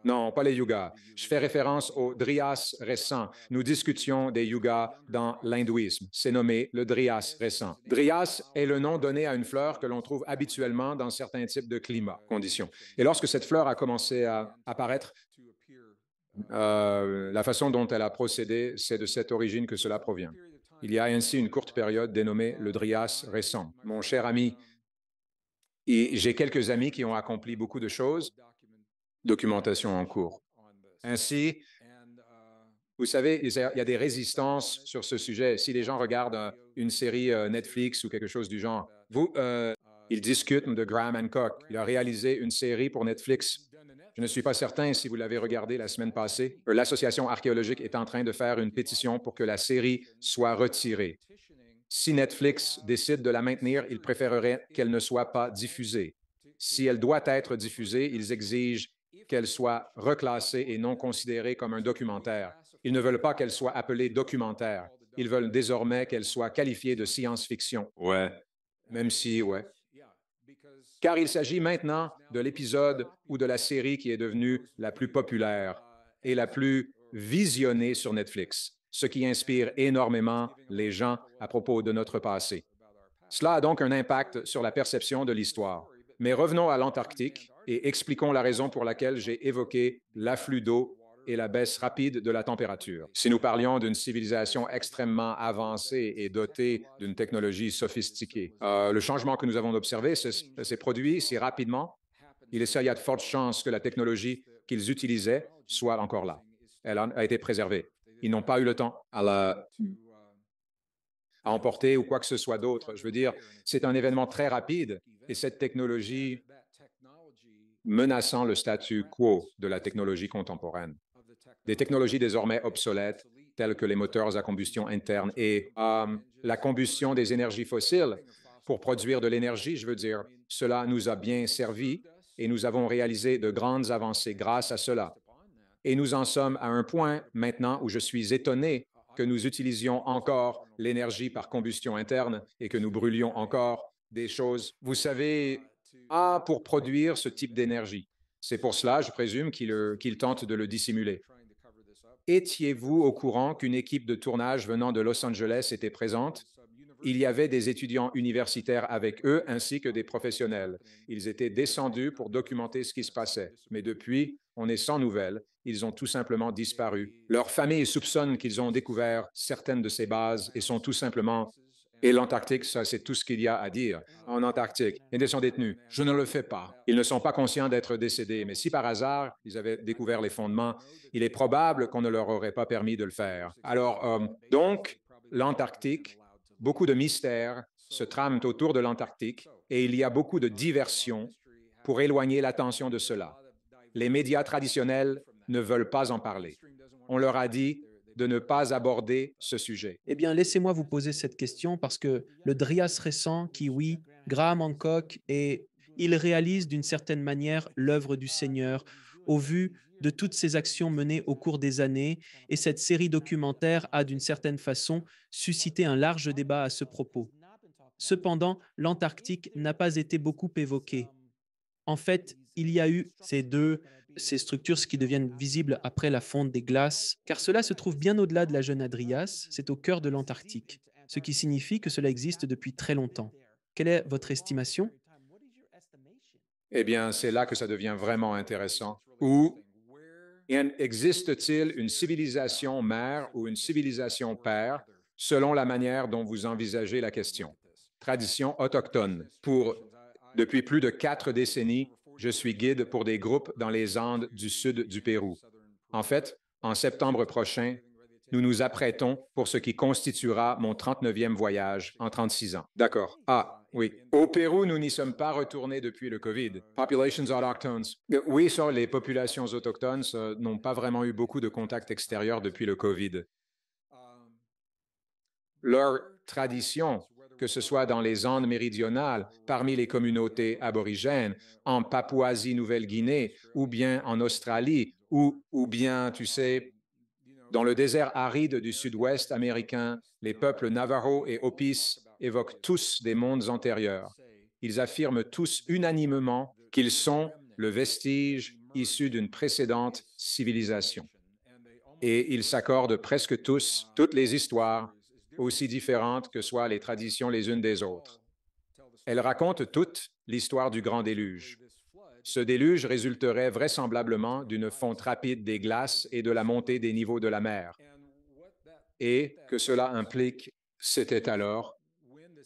Non, pas les yugas. Je fais référence au dryas récent. Nous discutions des yugas dans l'hindouisme. C'est nommé le dryas récent. Dryas est le nom donné à une fleur que l'on trouve habituellement dans certains types de climats, conditions. Et lorsque cette fleur a commencé à apparaître, euh, la façon dont elle a procédé, c'est de cette origine que cela provient. Il y a ainsi une courte période dénommée le dryas récent. Mon cher ami, j'ai quelques amis qui ont accompli beaucoup de choses documentation en cours. Ainsi, vous savez, il y a des résistances sur ce sujet. Si les gens regardent euh, une série euh, Netflix ou quelque chose du genre, vous, euh, ils discutent de Graham Hancock. Il a réalisé une série pour Netflix. Je ne suis pas certain si vous l'avez regardé la semaine passée. L'association archéologique est en train de faire une pétition pour que la série soit retirée. Si Netflix décide de la maintenir, ils préféreraient qu'elle ne soit pas diffusée. Si elle doit être diffusée, ils exigent qu'elle soit reclassée et non considérée comme un documentaire. Ils ne veulent pas qu'elle soit appelée documentaire. Ils veulent désormais qu'elle soit qualifiée de science-fiction. Ouais. Même si, ouais. Car il s'agit maintenant de l'épisode ou de la série qui est devenue la plus populaire et la plus visionnée sur Netflix, ce qui inspire énormément les gens à propos de notre passé. Cela a donc un impact sur la perception de l'histoire. Mais revenons à l'Antarctique et expliquons la raison pour laquelle j'ai évoqué l'afflux d'eau et la baisse rapide de la température. Si nous parlions d'une civilisation extrêmement avancée et dotée d'une technologie sophistiquée, euh, le changement que nous avons observé s'est produit si rapidement, il est il y a de fortes chances que la technologie qu'ils utilisaient soit encore là. Elle a, été préservée. Ils n'ont pas eu le temps à la à emporter ou quoi que ce soit d'autre. Je veux dire, c'est un événement très rapide et cette technologie menaçant le statu quo de la technologie contemporaine. Des technologies désormais obsolètes, telles que les moteurs à combustion interne et euh, la combustion des énergies fossiles pour produire de l'énergie, je veux dire, cela nous a bien servi et nous avons réalisé de grandes avancées grâce à cela. Et nous en sommes à un point maintenant où je suis étonné que nous utilisions encore l'énergie par combustion interne et que nous brûlions encore des choses. Vous savez, a pour produire ce type d'énergie. C'est pour cela, je présume, euh, qu'il tente de le dissimuler. Étiez-vous au courant qu'une équipe de tournage venant de Los Angeles était présente il y avait des étudiants universitaires avec eux ainsi que des professionnels. Ils étaient descendus pour documenter ce qui se passait. Mais depuis, on est sans nouvelles. Ils ont tout simplement disparu. Leurs familles soupçonnent qu'ils ont découvert certaines de ces bases et sont tout simplement et l'Antarctique, ça, c'est tout ce qu'il y a à dire. En Antarctique, ils ne sont détenus. Je ne le fais pas. Ils ne sont pas conscients d'être décédés. Mais si par hasard, ils avaient découvert les fondements, il est probable qu'on ne leur aurait pas permis de le faire. Alors, euh, donc, l'Antarctique, beaucoup de mystères se trament autour de l'Antarctique et il y a beaucoup de diversions pour éloigner l'attention de cela. Les médias traditionnels ne veulent pas en parler. On leur a dit, de ne pas aborder ce sujet. Eh bien, laissez-moi vous poser cette question parce que le Drias récent, qui, oui, Graham Hancock, et il réalise d'une certaine manière l'œuvre du Seigneur au vu de toutes ces actions menées au cours des années, et cette série documentaire a d'une certaine façon suscité un large débat à ce propos. Cependant, l'Antarctique n'a pas été beaucoup évoqué. En fait, il y a eu ces deux ces structures qui deviennent visibles après la fonte des glaces, car cela se trouve bien au-delà de la jeune Adrias, c'est au cœur de l'Antarctique, ce qui signifie que cela existe depuis très longtemps. Quelle est votre estimation Eh bien, c'est là que ça devient vraiment intéressant. Où existe-t-il une civilisation mère ou une civilisation père selon la manière dont vous envisagez la question Tradition autochtone. Pour depuis plus de quatre décennies, je suis guide pour des groupes dans les Andes du sud du Pérou. En fait, en septembre prochain, nous nous apprêtons pour ce qui constituera mon 39e voyage en 36 ans. D'accord. Ah, oui. Au Pérou, nous n'y sommes pas retournés depuis le COVID. Populations autochtones. Oui, les populations autochtones euh, n'ont pas vraiment eu beaucoup de contacts extérieurs depuis le COVID. Leur tradition que ce soit dans les Andes méridionales, parmi les communautés aborigènes, en Papouasie-Nouvelle-Guinée, ou bien en Australie, ou, bien, tu sais, dans le désert aride du sud-ouest américain, les peuples Navajo et Hopis évoquent tous des mondes antérieurs. Ils affirment tous unanimement qu'ils sont le vestige issu d'une précédente civilisation. Et ils s'accordent presque tous, toutes les histoires aussi différentes que soient les traditions les unes des autres. Elles racontent toute l'histoire du grand déluge. Ce déluge résulterait vraisemblablement d'une fonte rapide des glaces et de la montée des niveaux de la mer. Et que cela implique, c'était alors,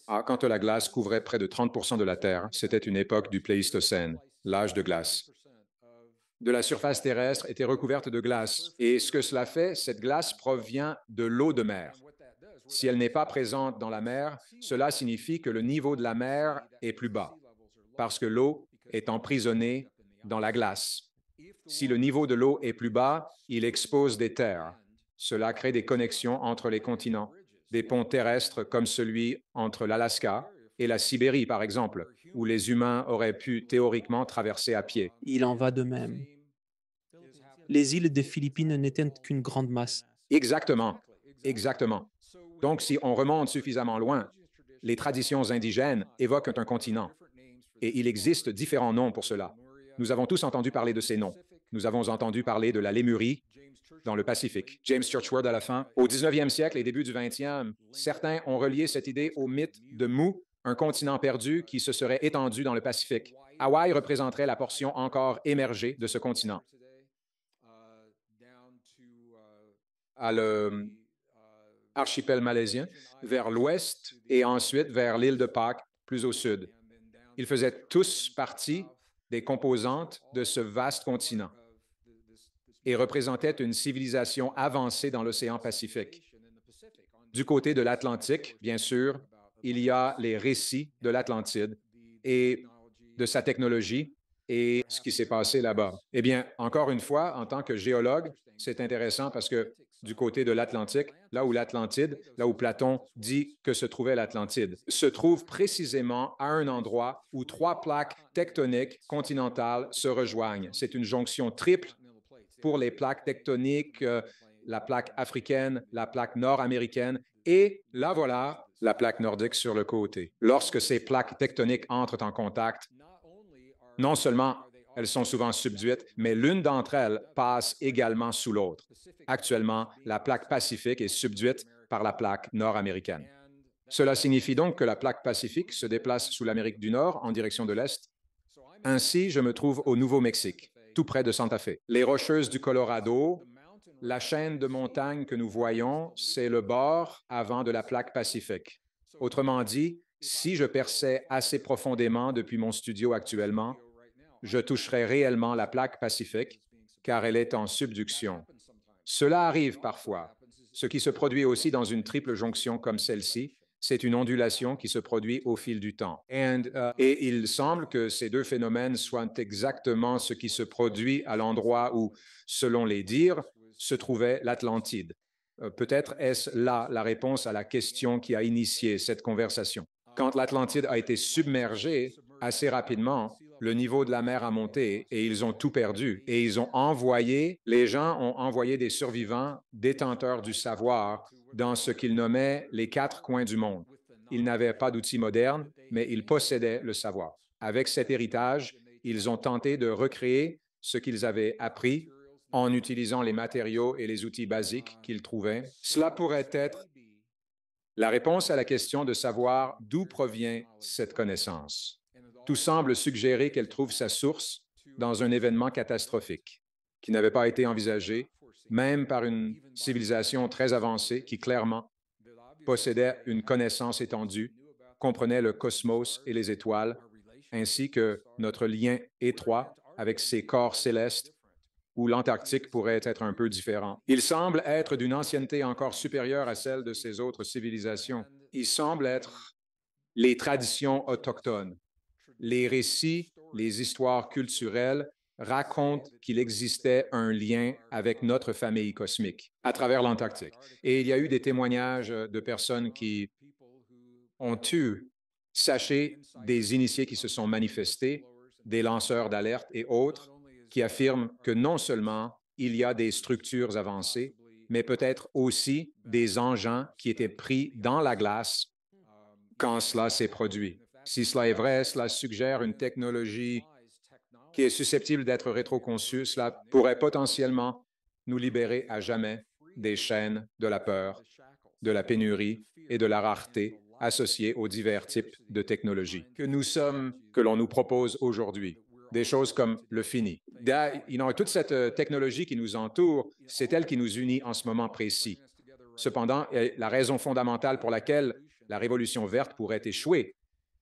ah, quand la glace couvrait près de 30 de la Terre, c'était une époque du Pléistocène, l'âge de glace de la surface terrestre était recouverte de glace. Et ce que cela fait, cette glace provient de l'eau de mer. Si elle n'est pas présente dans la mer, cela signifie que le niveau de la mer est plus bas, parce que l'eau est emprisonnée dans la glace. Si le niveau de l'eau est plus bas, il expose des terres. Cela crée des connexions entre les continents, des ponts terrestres comme celui entre l'Alaska et la Sibérie, par exemple, où les humains auraient pu théoriquement traverser à pied. Il en va de même. Les îles des Philippines n'étaient qu'une grande masse. Exactement, exactement. Donc, si on remonte suffisamment loin, les traditions indigènes évoquent un continent, et il existe différents noms pour cela. Nous avons tous entendu parler de ces noms. Nous avons entendu parler de la Lémurie dans le Pacifique. James Churchward à la fin. Au 19e siècle et début du 20e, certains ont relié cette idée au mythe de Mu, un continent perdu qui se serait étendu dans le Pacifique. Hawaï représenterait la portion encore émergée de ce continent. À le archipel malaisien, vers l'ouest et ensuite vers l'île de Pâques, plus au sud. Ils faisaient tous partie des composantes de ce vaste continent et représentaient une civilisation avancée dans l'océan Pacifique. Du côté de l'Atlantique, bien sûr, il y a les récits de l'Atlantide et de sa technologie et ce qui s'est passé là-bas. Eh bien, encore une fois, en tant que géologue, c'est intéressant parce que du côté de l'Atlantique, là où l'Atlantide, là où Platon dit que se trouvait l'Atlantide, se trouve précisément à un endroit où trois plaques tectoniques continentales se rejoignent. C'est une jonction triple pour les plaques tectoniques, euh, la plaque africaine, la plaque nord-américaine et là voilà la plaque nordique sur le côté. Lorsque ces plaques tectoniques entrent en contact, non seulement elles sont souvent subduites, mais l'une d'entre elles passe également sous l'autre. Actuellement, la plaque pacifique est subduite par la plaque nord-américaine. Cela signifie donc que la plaque pacifique se déplace sous l'Amérique du Nord en direction de l'Est. Ainsi, je me trouve au Nouveau-Mexique, tout près de Santa Fe. Les Rocheuses du Colorado, la chaîne de montagnes que nous voyons, c'est le bord avant de la plaque pacifique. Autrement dit, si je perçais assez profondément depuis mon studio actuellement, je toucherai réellement la plaque pacifique, car elle est en subduction. Cela arrive parfois. Ce qui se produit aussi dans une triple jonction comme celle-ci, c'est une ondulation qui se produit au fil du temps. Uh, et il semble que ces deux phénomènes soient exactement ce qui se produit à l'endroit où, selon les dires, se trouvait l'Atlantide. Euh, peut-être est-ce là la réponse à la question qui a initié cette conversation. Quand l'Atlantide a été submergée assez rapidement, le niveau de la mer a monté et ils ont tout perdu. Et ils ont envoyé, les gens ont envoyé des survivants, détenteurs du savoir, dans ce qu'ils nommaient les quatre coins du monde. Ils n'avaient pas d'outils modernes, mais ils possédaient le savoir. Avec cet héritage, ils ont tenté de recréer ce qu'ils avaient appris en utilisant les matériaux et les outils basiques qu'ils trouvaient. Cela pourrait être la réponse à la question de savoir d'où provient cette connaissance tout semble suggérer qu'elle trouve sa source dans un événement catastrophique qui n'avait pas été envisagé, même par une civilisation très avancée qui clairement possédait une connaissance étendue, comprenait le cosmos et les étoiles, ainsi que notre lien étroit avec ces corps célestes où l'Antarctique pourrait être un peu différent. Il semble être d'une ancienneté encore supérieure à celle de ces autres civilisations. Il semble être les traditions autochtones les récits, les histoires culturelles racontent qu'il existait un lien avec notre famille cosmique à travers l'Antarctique. Et il y a eu des témoignages de personnes qui ont eu, sachez, des initiés qui se sont manifestés, des lanceurs d'alerte et autres, qui affirment que non seulement il y a des structures avancées, mais peut-être aussi des engins qui étaient pris dans la glace quand cela s'est produit. Si cela est vrai, cela suggère une technologie qui est susceptible d'être rétroconçue. Cela pourrait potentiellement nous libérer à jamais des chaînes de la peur, de la pénurie et de la rareté associées aux divers types de technologies que nous sommes, que l'on nous propose aujourd'hui. Des choses comme le fini. Il a toute cette euh, technologie qui nous entoure, c'est elle qui nous unit en ce moment précis. Cependant, la raison fondamentale pour laquelle la révolution verte pourrait échouer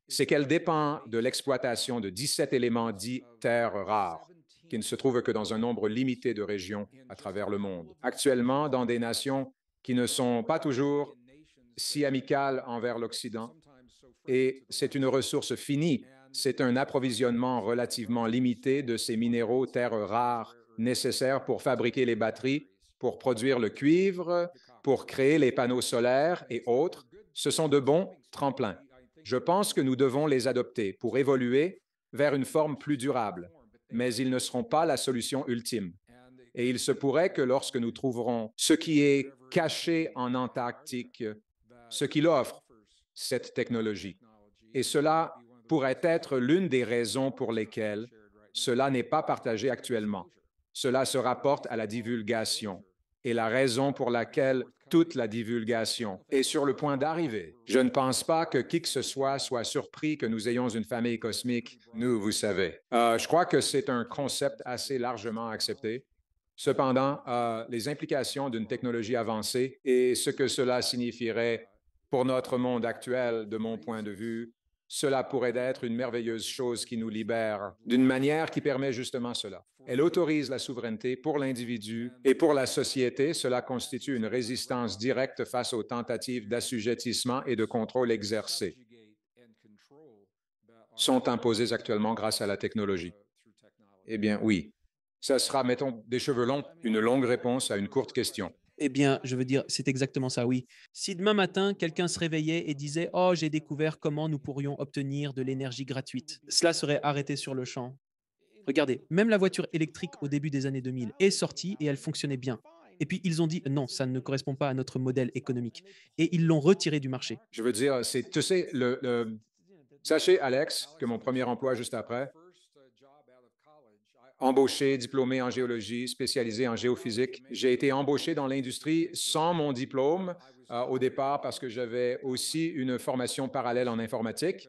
c'est qu'elle dépend de l'exploitation de 17 éléments dits terres rares, qui ne se trouvent que dans un nombre limité de régions à travers le monde, actuellement dans des nations qui ne sont pas toujours si amicales envers l'Occident. Et c'est une ressource finie, c'est un approvisionnement relativement limité de ces minéraux terres rares nécessaires pour fabriquer les batteries, pour produire le cuivre, pour créer les panneaux solaires et autres. Ce sont de bons tremplins. Je pense que nous devons les adopter pour évoluer vers une forme plus durable, mais ils ne seront pas la solution ultime. Et il se pourrait que lorsque nous trouverons ce qui est caché en Antarctique, ce qu'il offre, cette technologie. Et cela pourrait être l'une des raisons pour lesquelles cela n'est pas partagé actuellement. Cela se rapporte à la divulgation et la raison pour laquelle toute la divulgation est sur le point d'arriver. Je ne pense pas que qui que ce soit soit surpris que nous ayons une famille cosmique, nous, vous savez. Euh, je crois que c'est un concept assez largement accepté. Cependant, euh, les implications d'une technologie avancée et ce que cela signifierait pour notre monde actuel, de mon point de vue, cela pourrait être une merveilleuse chose qui nous libère d'une manière qui permet justement cela. Elle autorise la souveraineté pour l'individu et pour la société. Cela constitue une résistance directe face aux tentatives d'assujettissement et de contrôle exercés sont imposées actuellement grâce à la technologie. Eh bien oui, ça sera, mettons, des cheveux longs, une longue réponse à une courte question. Eh bien, je veux dire, c'est exactement ça, oui. Si demain matin, quelqu'un se réveillait et disait ⁇ Oh, j'ai découvert comment nous pourrions obtenir de l'énergie gratuite ⁇ cela serait arrêté sur le champ. Regardez, même la voiture électrique au début des années 2000 est sortie et elle fonctionnait bien. Et puis ils ont dit non, ça ne correspond pas à notre modèle économique. Et ils l'ont retiré du marché. Je veux dire, c'est, tu sais, le, le... sachez, Alex, que mon premier emploi juste après, embauché, diplômé en géologie, spécialisé en géophysique. J'ai été embauché dans l'industrie sans mon diplôme euh, au départ parce que j'avais aussi une formation parallèle en informatique.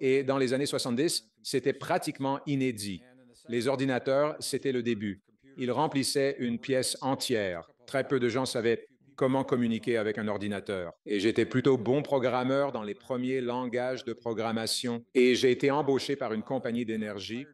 Et dans les années 70, c'était pratiquement inédit. Les ordinateurs, c'était le début. Ils remplissaient une pièce entière. Très peu de gens savaient comment communiquer avec un ordinateur. Et j'étais plutôt bon programmeur dans les premiers langages de programmation. Et j'ai été embauché par une compagnie d'énergie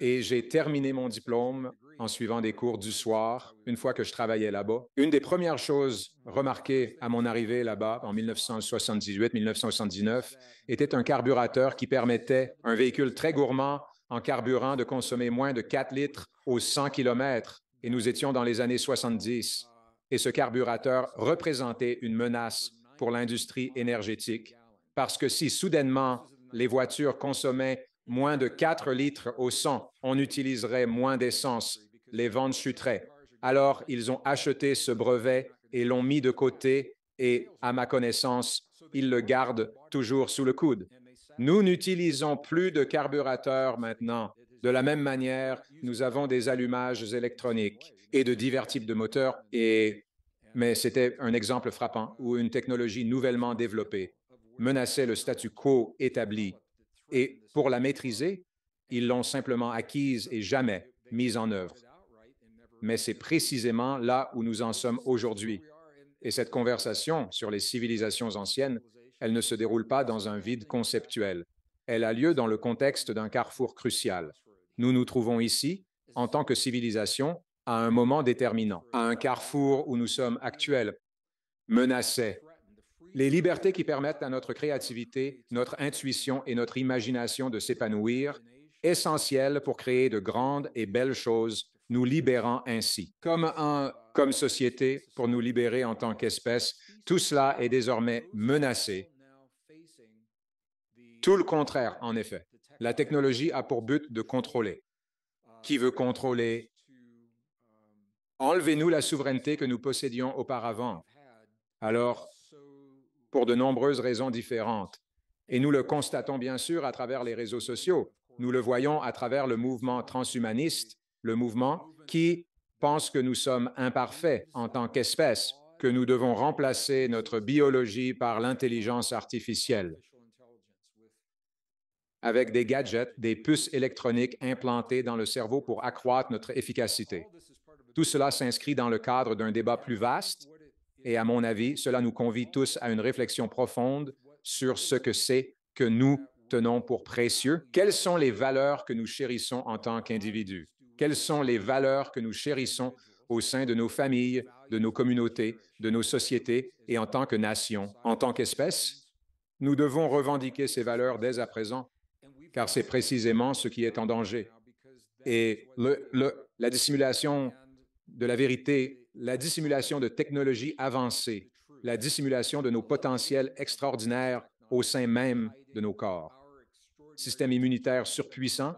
et j'ai terminé mon diplôme en suivant des cours du soir, une fois que je travaillais là-bas. Une des premières choses remarquées à mon arrivée là-bas en 1978-1979 était un carburateur qui permettait un véhicule très gourmand en carburant de consommer moins de 4 litres aux 100 km. Et nous étions dans les années 70. Et ce carburateur représentait une menace pour l'industrie énergétique parce que si soudainement les voitures consommaient moins de 4 litres au 100. On utiliserait moins d'essence. Les ventes chuteraient. Alors, ils ont acheté ce brevet et l'ont mis de côté et, à ma connaissance, ils le gardent toujours sous le coude. Nous n'utilisons plus de carburateur maintenant. De la même manière, nous avons des allumages électroniques et de divers types de moteurs, et... mais c'était un exemple frappant où une technologie nouvellement développée menaçait le statu quo établi et pour la maîtriser, ils l'ont simplement acquise et jamais mise en œuvre. Mais c'est précisément là où nous en sommes aujourd'hui. Et cette conversation sur les civilisations anciennes, elle ne se déroule pas dans un vide conceptuel. Elle a lieu dans le contexte d'un carrefour crucial. Nous nous trouvons ici, en tant que civilisation, à un moment déterminant, à un carrefour où nous sommes actuels, menacés, les libertés qui permettent à notre créativité, notre intuition et notre imagination de s'épanouir, essentielles pour créer de grandes et belles choses, nous libérant ainsi. Comme, société, pour nous libérer en tant qu'espèce, tout cela est désormais menacé. Tout le contraire, en effet. La technologie a pour but de contrôler. Qui veut contrôler Enlevez-nous la souveraineté que nous possédions auparavant. Alors, pour de nombreuses raisons différentes. Et nous le constatons bien sûr à travers les réseaux sociaux. Nous le voyons à travers le mouvement transhumaniste, le mouvement qui pense que nous sommes imparfaits en tant qu'espèce, que nous devons remplacer notre biologie par l'intelligence artificielle avec des gadgets, des puces électroniques implantées dans le cerveau pour accroître notre efficacité. Tout cela s'inscrit dans le cadre d'un débat plus vaste et à mon avis, cela nous convie tous à une réflexion profonde sur ce que c'est que nous tenons pour précieux. Quelles sont les valeurs que nous chérissons en tant qu'individus? Quelles sont les valeurs que nous chérissons au sein de nos familles, de nos communautés, de nos sociétés et en tant que nation, en tant qu'espèce? Nous devons revendiquer ces valeurs dès à présent, car c'est précisément ce qui est en danger. Et la dissimulation de la vérité la dissimulation de technologies avancées, la dissimulation de nos potentiels extraordinaires au sein même de nos corps. Système immunitaire surpuissant,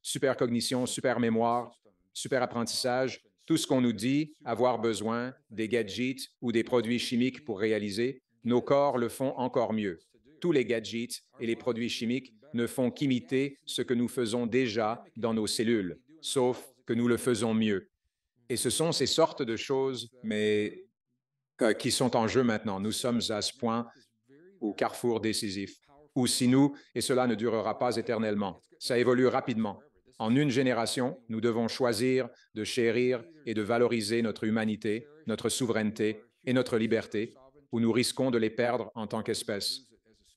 supercognition, super apprentissage, tout ce qu'on nous dit avoir besoin des gadgets ou des produits chimiques pour réaliser, nos corps le font encore mieux. Tous les gadgets et les produits chimiques ne font qu'imiter ce que nous faisons déjà dans nos cellules, sauf que nous le faisons mieux. Et ce sont ces sortes de choses, mais euh, qui sont en jeu maintenant. Nous sommes à ce point au carrefour décisif, ou si nous, et cela ne durera pas éternellement. Ça évolue rapidement. En une génération, nous devons choisir de chérir et de valoriser notre humanité, notre souveraineté et notre liberté, ou nous risquons de les perdre en tant qu'espèce.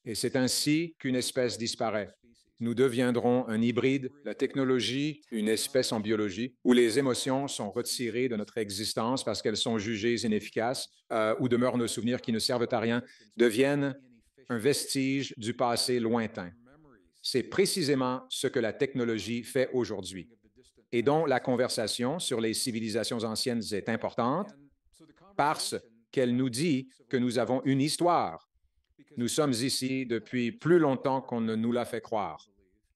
Et c'est ainsi qu'une espèce disparaît nous deviendrons un hybride, la technologie, une espèce en biologie, où les émotions sont retirées de notre existence parce qu'elles sont jugées inefficaces euh, où demeurent nos souvenirs qui ne servent à rien, deviennent un vestige du passé lointain. C'est précisément ce que la technologie fait aujourd'hui et dont la conversation sur les civilisations anciennes est importante parce qu'elle nous dit que nous avons une histoire nous sommes ici depuis plus longtemps qu'on ne nous l'a fait croire.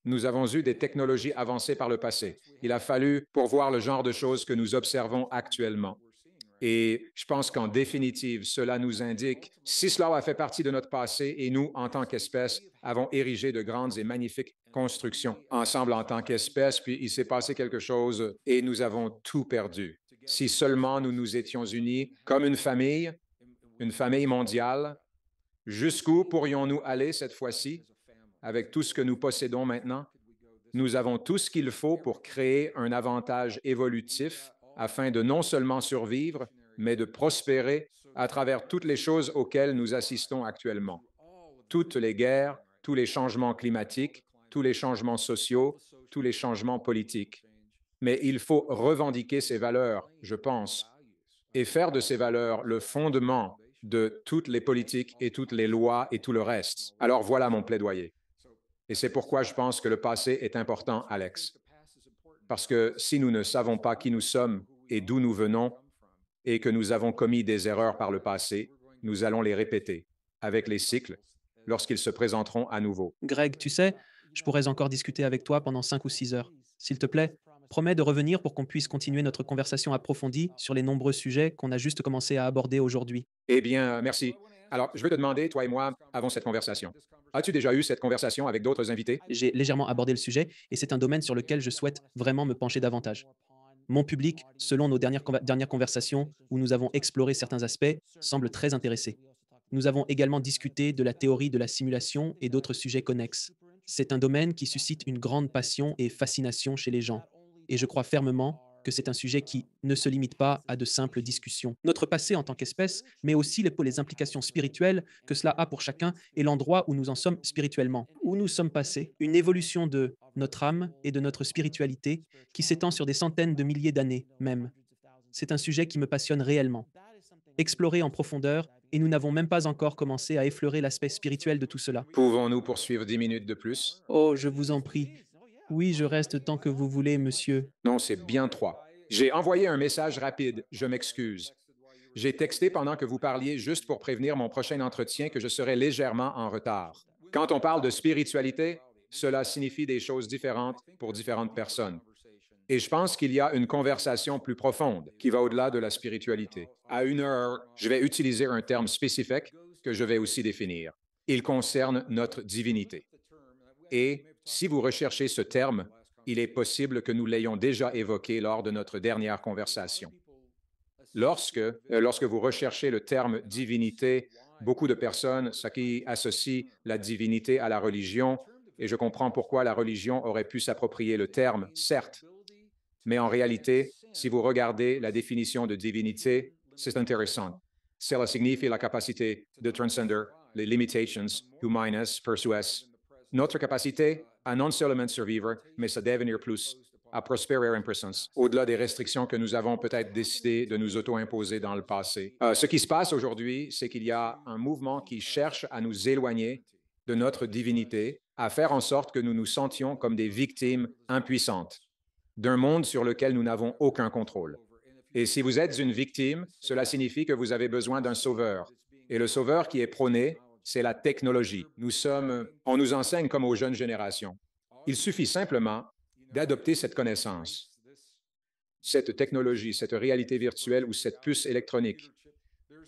Nous avons eu des technologies avancées par le passé. Il a fallu pour voir le genre de choses que nous observons actuellement. Et je pense qu'en définitive, cela nous indique, si cela a fait partie de notre passé et nous, en tant qu'espèce, avons érigé de grandes et magnifiques constructions ensemble en tant qu'espèce, puis il s'est passé quelque chose et nous avons tout perdu. Si seulement nous nous étions unis comme une famille, une famille mondiale, Jusqu'où pourrions-nous aller cette fois-ci avec tout ce que nous possédons maintenant? Nous avons tout ce qu'il faut pour créer un avantage évolutif afin de non seulement survivre, mais de prospérer à travers toutes les choses auxquelles nous assistons actuellement. Toutes les guerres, tous les changements climatiques, tous les changements sociaux, tous les changements politiques. Mais il faut revendiquer ces valeurs, je pense, et faire de ces valeurs le fondement de toutes les politiques et toutes les lois et tout le reste. Alors voilà mon plaidoyer. Et c'est pourquoi je pense que le passé est important, Alex. Parce que si nous ne savons pas qui nous sommes et d'où nous venons, et que nous avons commis des erreurs par le passé, nous allons les répéter avec les cycles lorsqu'ils se présenteront à nouveau. Greg, tu sais, je pourrais encore discuter avec toi pendant cinq ou six heures. S'il te plaît, promet de revenir pour qu'on puisse continuer notre conversation approfondie sur les nombreux sujets qu'on a juste commencé à aborder aujourd'hui. Eh bien, merci. Alors, je vais te demander, toi et moi, avant cette conversation, as-tu déjà eu cette conversation avec d'autres invités J'ai légèrement abordé le sujet et c'est un domaine sur lequel je souhaite vraiment me pencher davantage. Mon public, selon nos dernières, dernières conversations où nous avons exploré certains aspects, semble très intéressé. Nous avons également discuté de la théorie de la simulation et d'autres sujets connexes. C'est un domaine qui suscite une grande passion et fascination chez les gens et je crois fermement que c'est un sujet qui ne se limite pas à de simples discussions. Notre passé en tant qu'espèce, mais aussi les, implications spirituelles que cela a pour chacun et l'endroit où nous en sommes spirituellement, où nous sommes passés, une évolution de notre âme et de notre spiritualité qui s'étend sur des centaines de milliers d'années même. C'est un sujet qui me passionne réellement. Exploré en profondeur, et nous n'avons même pas encore commencé à effleurer l'aspect spirituel de tout cela. Pouvons-nous poursuivre dix minutes de plus Oh, je vous en prie, oui, je reste tant que vous voulez, monsieur. Non, c'est bien trois. J'ai envoyé un message rapide, je m'excuse. J'ai texté pendant que vous parliez juste pour prévenir mon prochain entretien que je serai légèrement en retard. Quand on parle de spiritualité, cela signifie des choses différentes pour différentes personnes. Et je pense qu'il y a une conversation plus profonde qui va au-delà de la spiritualité. À une heure, je vais utiliser un terme spécifique que je vais aussi définir. Il concerne notre divinité. Et si vous recherchez ce terme, il est possible que nous l'ayons déjà évoqué lors de notre dernière conversation. Lorsque, euh, lorsque vous recherchez le terme divinité, beaucoup de personnes ce qui associent la divinité à la religion, et je comprends pourquoi la religion aurait pu s'approprier le terme, certes. Mais en réalité, si vous regardez la définition de divinité, c'est intéressant. Cela signifie la capacité de transcender les limitations humaines persuas. Notre capacité à non seulement survivre, mais se devenir plus, à prospérer en présence, au-delà des restrictions que nous avons peut-être décidé de nous auto-imposer dans le passé. Euh, ce qui se passe aujourd'hui, c'est qu'il y a un mouvement qui cherche à nous éloigner de notre divinité, à faire en sorte que nous nous sentions comme des victimes impuissantes d'un monde sur lequel nous n'avons aucun contrôle. Et si vous êtes une victime, cela signifie que vous avez besoin d'un sauveur. Et le sauveur qui est prôné c'est la technologie. Nous sommes, on nous enseigne comme aux jeunes générations. Il suffit simplement d'adopter cette connaissance, cette technologie, cette réalité virtuelle ou cette puce électronique.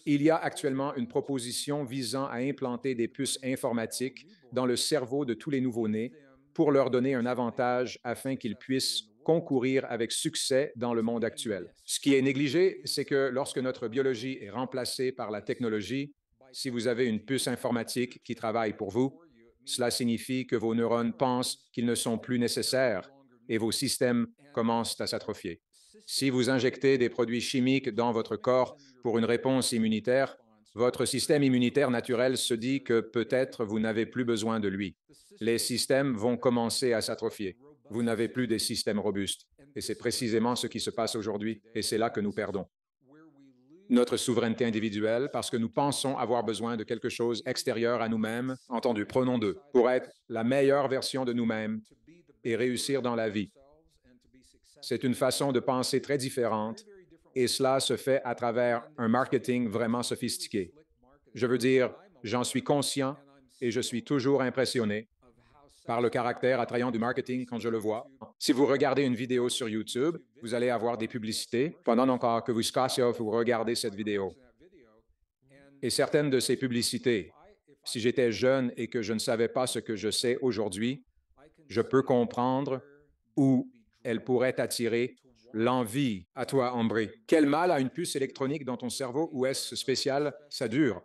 Il y a actuellement une proposition visant à implanter des puces informatiques dans le cerveau de tous les nouveaux nés pour leur donner un avantage afin qu'ils puissent concourir avec succès dans le monde actuel. Ce qui est négligé, c'est que lorsque notre biologie est remplacée par la technologie, si vous avez une puce informatique qui travaille pour vous, cela signifie que vos neurones pensent qu'ils ne sont plus nécessaires et vos systèmes commencent à s'atrophier. Si vous injectez des produits chimiques dans votre corps pour une réponse immunitaire, votre système immunitaire naturel se dit que peut-être vous n'avez plus besoin de lui. Les systèmes vont commencer à s'atrophier. Vous n'avez plus des systèmes robustes. Et c'est précisément ce qui se passe aujourd'hui, et c'est là que nous perdons notre souveraineté individuelle parce que nous pensons avoir besoin de quelque chose extérieur à nous-mêmes, entendu, prenons deux, pour être la meilleure version de nous-mêmes et réussir dans la vie. C'est une façon de penser très différente et cela se fait à travers un marketing vraiment sophistiqué. Je veux dire, j'en suis conscient et je suis toujours impressionné par le caractère attrayant du marketing quand je le vois. Si vous regardez une vidéo sur YouTube, vous allez avoir des publicités pendant encore que vous scassiez, vous regardez cette vidéo. Et certaines de ces publicités, si j'étais jeune et que je ne savais pas ce que je sais aujourd'hui, je peux comprendre où elles pourraient attirer l'envie à toi, Ambré. Quel mal a une puce électronique dans ton cerveau ou est-ce spécial? Ça dure.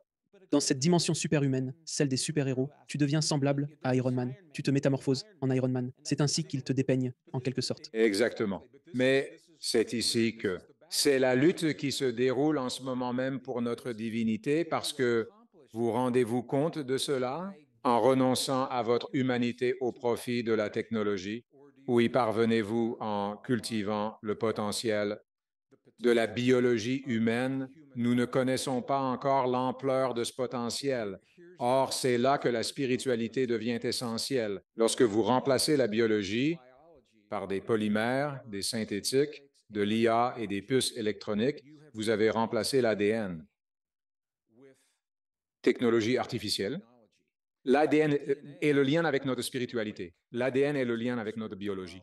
Dans cette dimension superhumaine, celle des super-héros, tu deviens semblable à Iron Man. Tu te métamorphoses en Iron Man. C'est ainsi qu'ils te dépeignent, en quelque sorte. Exactement. Mais c'est ici que c'est la lutte qui se déroule en ce moment même pour notre divinité, parce que vous rendez-vous compte de cela en renonçant à votre humanité au profit de la technologie, ou y parvenez-vous en cultivant le potentiel de la biologie humaine, nous ne connaissons pas encore l'ampleur de ce potentiel. Or, c'est là que la spiritualité devient essentielle. Lorsque vous remplacez la biologie par des polymères, des synthétiques, de l'IA et des puces électroniques, vous avez remplacé l'ADN. Technologie artificielle. L'ADN euh, est le lien avec notre spiritualité. L'ADN est le lien avec notre biologie.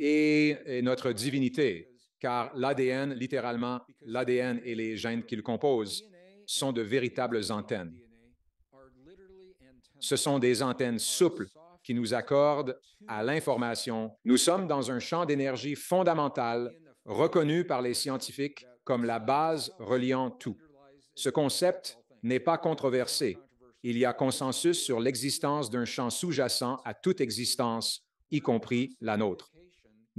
Et, notre divinité, car l'ADN, littéralement, l'ADN et les gènes qu'il compose, sont de véritables antennes. Ce sont des antennes souples qui nous accordent à l'information. Nous sommes dans un champ d'énergie fondamental reconnu par les scientifiques comme la base reliant tout. Ce concept n'est pas controversé. Il y a consensus sur l'existence d'un champ sous-jacent à toute existence, y compris la nôtre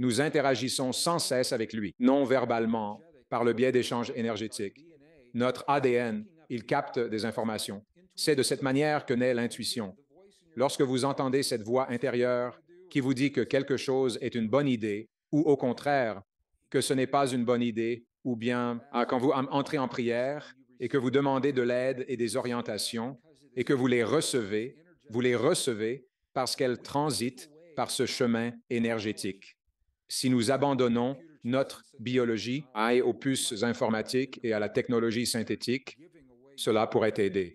nous interagissons sans cesse avec lui, non verbalement, par le biais d'échanges énergétiques. Notre ADN, il capte des informations. C'est de cette manière que naît l'intuition. Lorsque vous entendez cette voix intérieure qui vous dit que quelque chose est une bonne idée, ou au contraire, que ce n'est pas une bonne idée, ou bien ah, quand vous entrez en prière et que vous demandez de l'aide et des orientations, et que vous les recevez, vous les recevez parce qu'elles transitent par ce chemin énergétique si nous abandonnons notre biologie aille aux puces informatiques et à la technologie synthétique, cela pourrait aider.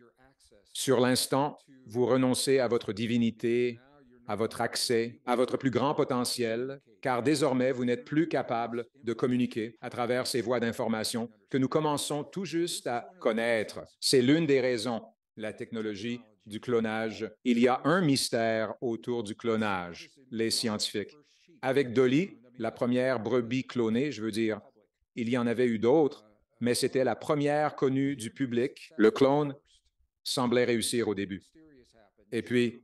Sur l'instant, vous renoncez à votre divinité, à votre accès, à votre plus grand potentiel, car désormais vous n'êtes plus capable de communiquer à travers ces voies d'information que nous commençons tout juste à connaître. C'est l'une des raisons, la technologie du clonage. Il y a un mystère autour du clonage, les scientifiques. Avec Dolly, la première brebis clonée, je veux dire. Il y en avait eu d'autres, mais c'était la première connue du public. Le clone semblait réussir au début. Et puis,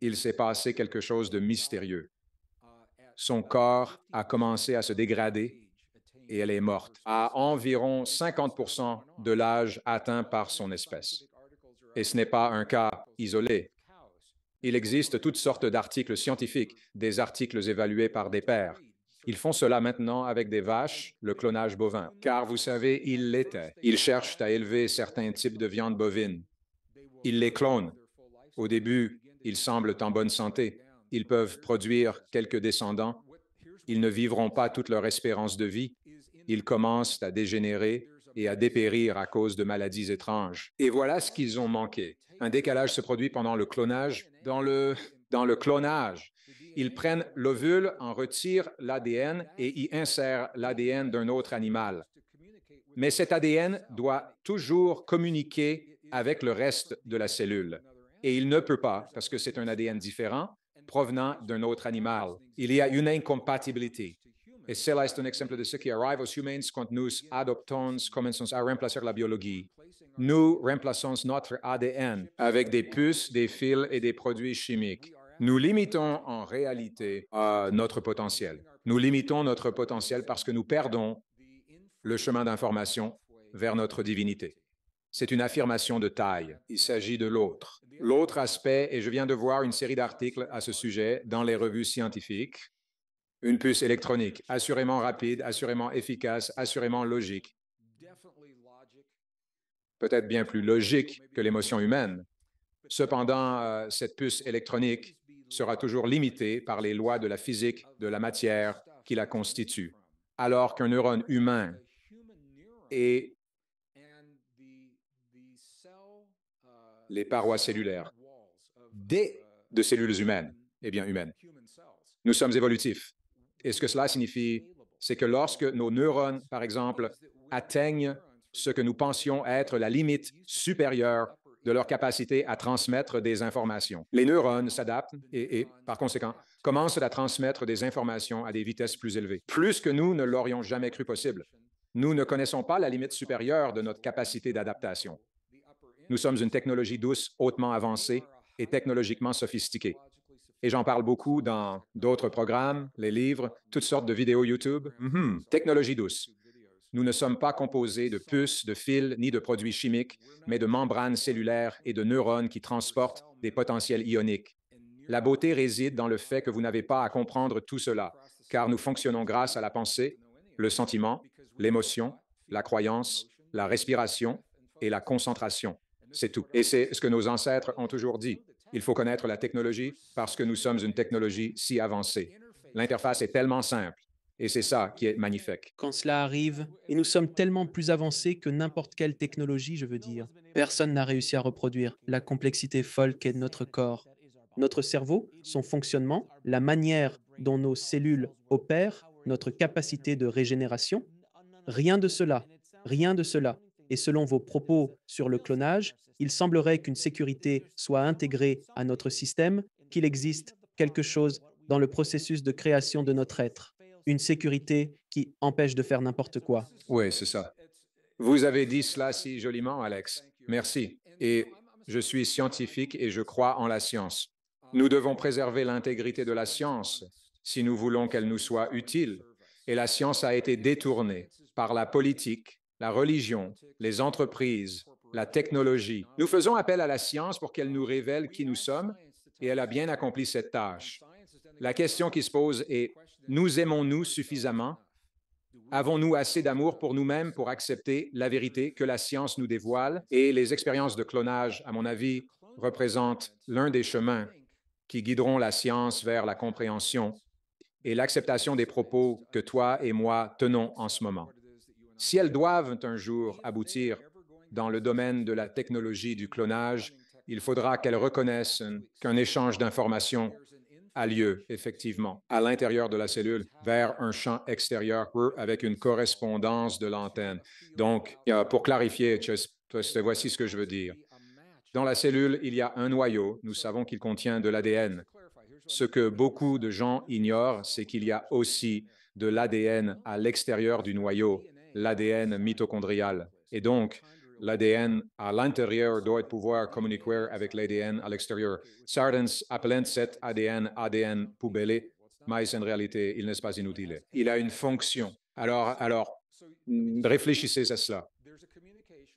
il s'est passé quelque chose de mystérieux. Son corps a commencé à se dégrader et elle est morte à environ 50 de l'âge atteint par son espèce. Et ce n'est pas un cas isolé. Il existe toutes sortes d'articles scientifiques, des articles évalués par des pairs, ils font cela maintenant avec des vaches, le clonage bovin, car vous savez, ils l'étaient. Ils cherchent à élever certains types de viande bovine. Ils les clonent. Au début, ils semblent en bonne santé. Ils peuvent produire quelques descendants. Ils ne vivront pas toute leur espérance de vie. Ils commencent à dégénérer et à dépérir à cause de maladies étranges. Et voilà ce qu'ils ont manqué. Un décalage se produit pendant le clonage. Dans le, dans le clonage, ils prennent l'ovule, en retirent l'ADN et y insèrent l'ADN d'un autre animal. Mais cet ADN doit toujours communiquer avec le reste de la cellule. Et il ne peut pas, parce que c'est un ADN différent, provenant d'un autre animal. Il y a une incompatibilité. Et cela est un exemple de ce qui arrive aux humains quand nous adoptons, commençons à remplacer la biologie. Nous remplaçons notre ADN avec des puces, des fils et des produits chimiques. Nous limitons en réalité euh, notre potentiel. Nous limitons notre potentiel parce que nous perdons le chemin d'information vers notre divinité. C'est une affirmation de taille. Il s'agit de l'autre. L'autre aspect, et je viens de voir une série d'articles à ce sujet dans les revues scientifiques, une puce électronique, assurément rapide, assurément efficace, assurément logique, peut-être bien plus logique que l'émotion humaine. Cependant, euh, cette puce électronique sera toujours limité par les lois de la physique, de la matière qui la constitue, alors qu'un neurone humain et les parois cellulaires des, de cellules humaines, eh bien humaines. Nous sommes évolutifs. Et ce que cela signifie, c'est que lorsque nos neurones, par exemple, atteignent ce que nous pensions être la limite supérieure de leur capacité à transmettre des informations. Les neurones s'adaptent et, par conséquent, commencent à transmettre des informations à des vitesses plus élevées, plus que nous ne l'aurions jamais cru possible. Nous ne connaissons pas la limite supérieure de notre capacité d'adaptation. Nous sommes une technologie douce hautement avancée et technologiquement sophistiquée. Et j'en parle beaucoup dans d'autres programmes, les livres, toutes sortes de vidéos YouTube. Mhm. Technologie douce. Nous ne sommes pas composés de puces, de fils ni de produits chimiques, mais de membranes cellulaires et de neurones qui transportent des potentiels ioniques. La beauté réside dans le fait que vous n'avez pas à comprendre tout cela, car nous fonctionnons grâce à la pensée, le sentiment, l'émotion, la croyance, la respiration et la concentration. C'est tout. Et c'est ce que nos ancêtres ont toujours dit. Il faut connaître la technologie parce que nous sommes une technologie si avancée. L'interface est tellement simple. Et c'est ça qui est magnifique. Quand cela arrive, et nous sommes tellement plus avancés que n'importe quelle technologie, je veux dire, personne n'a réussi à reproduire la complexité folle qu'est notre corps. Notre cerveau, son fonctionnement, la manière dont nos cellules opèrent, notre capacité de régénération, rien de cela, rien de cela. Et selon vos propos sur le clonage, il semblerait qu'une sécurité soit intégrée à notre système, qu'il existe quelque chose dans le processus de création de notre être une sécurité qui empêche de faire n'importe quoi. Oui, c'est ça. Vous avez dit cela si joliment, Alex. Merci. Et je suis scientifique et je crois en la science. Nous devons préserver l'intégrité de la science si nous voulons qu'elle nous soit utile. Et la science a été détournée par la politique, la religion, les entreprises, la technologie. Nous faisons appel à la science pour qu'elle nous révèle qui nous sommes et elle a bien accompli cette tâche. La question qui se pose est, nous aimons-nous suffisamment Avons-nous assez d'amour pour nous-mêmes pour accepter la vérité que la science nous dévoile Et les expériences de clonage, à mon avis, représentent l'un des chemins qui guideront la science vers la compréhension et l'acceptation des propos que toi et moi tenons en ce moment. Si elles doivent un jour aboutir dans le domaine de la technologie du clonage, il faudra qu'elles reconnaissent qu'un échange d'informations a lieu, effectivement, à l'intérieur de la cellule vers un champ extérieur avec une correspondance de l'antenne. Donc, pour clarifier, voici ce que je veux dire. Dans la cellule, il y a un noyau. Nous savons qu'il contient de l'ADN. Ce que beaucoup de gens ignorent, c'est qu'il y a aussi de l'ADN à l'extérieur du noyau, l'ADN mitochondrial. Et donc, l'ADN à l'intérieur doit pouvoir communiquer avec l'ADN à l'extérieur. Sardens appelait cet ADN ADN poubelle, mais en réalité, il n'est pas inutile. Il a une fonction. Alors, alors, réfléchissez à cela.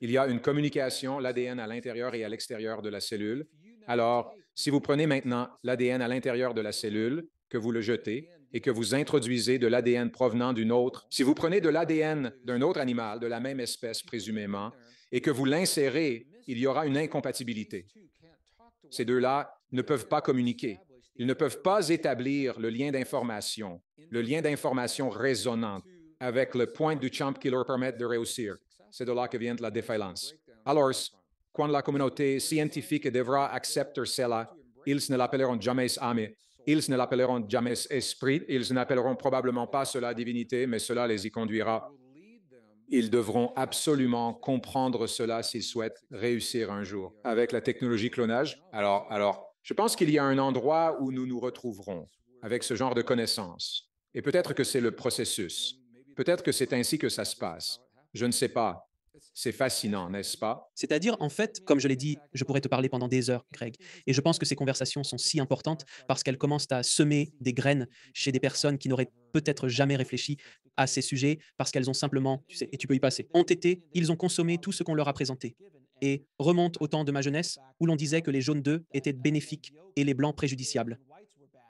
Il y a une communication, l'ADN à l'intérieur et à l'extérieur de la cellule. Alors, si vous prenez maintenant l'ADN à l'intérieur de la cellule, que vous le jetez, et que vous introduisez de l'ADN provenant d'une autre, si vous prenez de l'ADN d'un autre animal, de la même espèce présumément, et que vous l'insérez, il y aura une incompatibilité. Ces deux-là ne peuvent pas communiquer. Ils ne peuvent pas établir le lien d'information, le lien d'information résonant avec le point du champ qui leur permet de réussir. C'est de là que vient la défaillance. Alors, quand la communauté scientifique devra accepter cela, ils ne l'appelleront jamais âme, ils ne l'appelleront jamais esprit, ils n'appelleront probablement pas cela divinité, mais cela les y conduira ils devront absolument comprendre cela s'ils souhaitent réussir un jour avec la technologie clonage. Alors, alors, je pense qu'il y a un endroit où nous nous retrouverons avec ce genre de connaissances. Et peut-être que c'est le processus. Peut-être que c'est ainsi que ça se passe. Je ne sais pas. C'est fascinant, n'est-ce pas C'est-à-dire, en fait, comme je l'ai dit, je pourrais te parler pendant des heures, Greg. Et je pense que ces conversations sont si importantes parce qu'elles commencent à semer des graines chez des personnes qui n'auraient peut-être jamais réfléchi à ces sujets parce qu'elles ont simplement, tu sais, et tu peux y passer, été, ils ont consommé tout ce qu'on leur a présenté. Et remonte au temps de ma jeunesse où l'on disait que les jaunes d'œufs étaient bénéfiques et les blancs préjudiciables.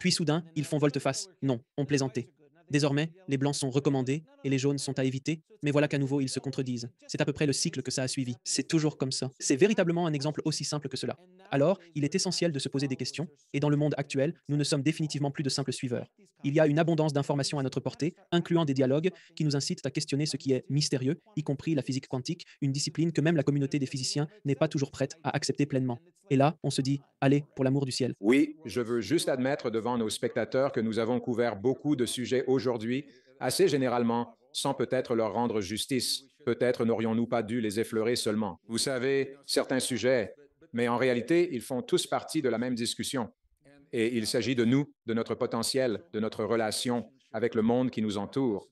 Puis soudain, ils font volte-face. Non, on plaisantait. Désormais, les blancs sont recommandés et les jaunes sont à éviter, mais voilà qu'à nouveau ils se contredisent. C'est à peu près le cycle que ça a suivi. C'est toujours comme ça. C'est véritablement un exemple aussi simple que cela. Alors, il est essentiel de se poser des questions, et dans le monde actuel, nous ne sommes définitivement plus de simples suiveurs. Il y a une abondance d'informations à notre portée, incluant des dialogues qui nous incitent à questionner ce qui est mystérieux, y compris la physique quantique, une discipline que même la communauté des physiciens n'est pas toujours prête à accepter pleinement. Et là, on se dit, allez, pour l'amour du ciel. Oui, je veux juste admettre devant nos spectateurs que nous avons couvert beaucoup de sujets aujourd'hui, assez généralement, sans peut-être leur rendre justice. Peut-être n'aurions-nous pas dû les effleurer seulement. Vous savez, certains sujets, mais en réalité, ils font tous partie de la même discussion. Et il s'agit de nous, de notre potentiel, de notre relation avec le monde qui nous entoure.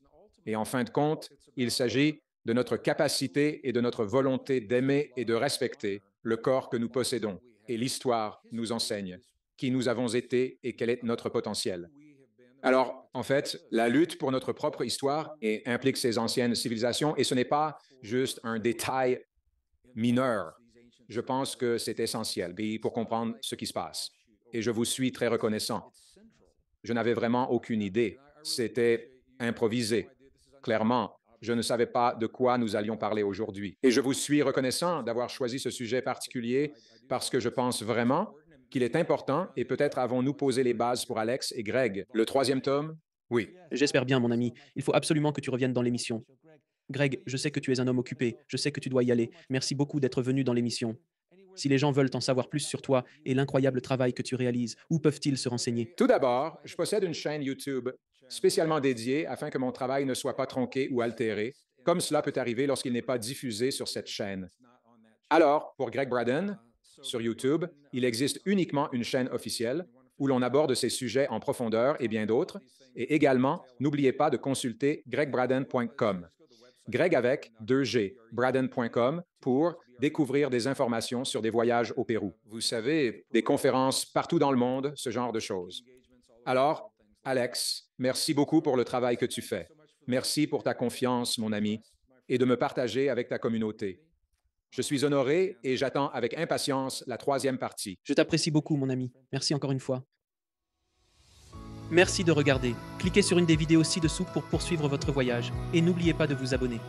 Et en fin de compte, il s'agit de notre capacité et de notre volonté d'aimer et de respecter le corps que nous possédons et l'histoire nous enseigne qui nous avons été et quel est notre potentiel. Alors, en fait, la lutte pour notre propre histoire implique ces anciennes civilisations et ce n'est pas juste un détail mineur. Je pense que c'est essentiel pour comprendre ce qui se passe. Et je vous suis très reconnaissant. Je n'avais vraiment aucune idée. C'était improvisé. Clairement, je ne savais pas de quoi nous allions parler aujourd'hui. Et je vous suis reconnaissant d'avoir choisi ce sujet particulier parce que je pense vraiment qu'il est important et peut-être avons-nous posé les bases pour Alex et Greg. Le troisième tome, oui. J'espère bien, mon ami. Il faut absolument que tu reviennes dans l'émission. Greg, je sais que tu es un homme occupé, je sais que tu dois y aller. Merci beaucoup d'être venu dans l'émission. Si les gens veulent en savoir plus sur toi et l'incroyable travail que tu réalises, où peuvent-ils se renseigner Tout d'abord, je possède une chaîne YouTube spécialement dédié afin que mon travail ne soit pas tronqué ou altéré, comme cela peut arriver lorsqu'il n'est pas diffusé sur cette chaîne. Alors, pour Greg Braden, sur YouTube, il existe uniquement une chaîne officielle où l'on aborde ces sujets en profondeur et bien d'autres. Et également, n'oubliez pas de consulter gregbraden.com. Greg avec 2G, braden.com pour découvrir des informations sur des voyages au Pérou. Vous savez, des conférences partout dans le monde, ce genre de choses. Alors, Alex, merci beaucoup pour le travail que tu fais. Merci pour ta confiance, mon ami, et de me partager avec ta communauté. Je suis honoré et j'attends avec impatience la troisième partie. Je t'apprécie beaucoup, mon ami. Merci encore une fois. Merci de regarder. Cliquez sur une des vidéos ci-dessous pour poursuivre votre voyage et n'oubliez pas de vous abonner.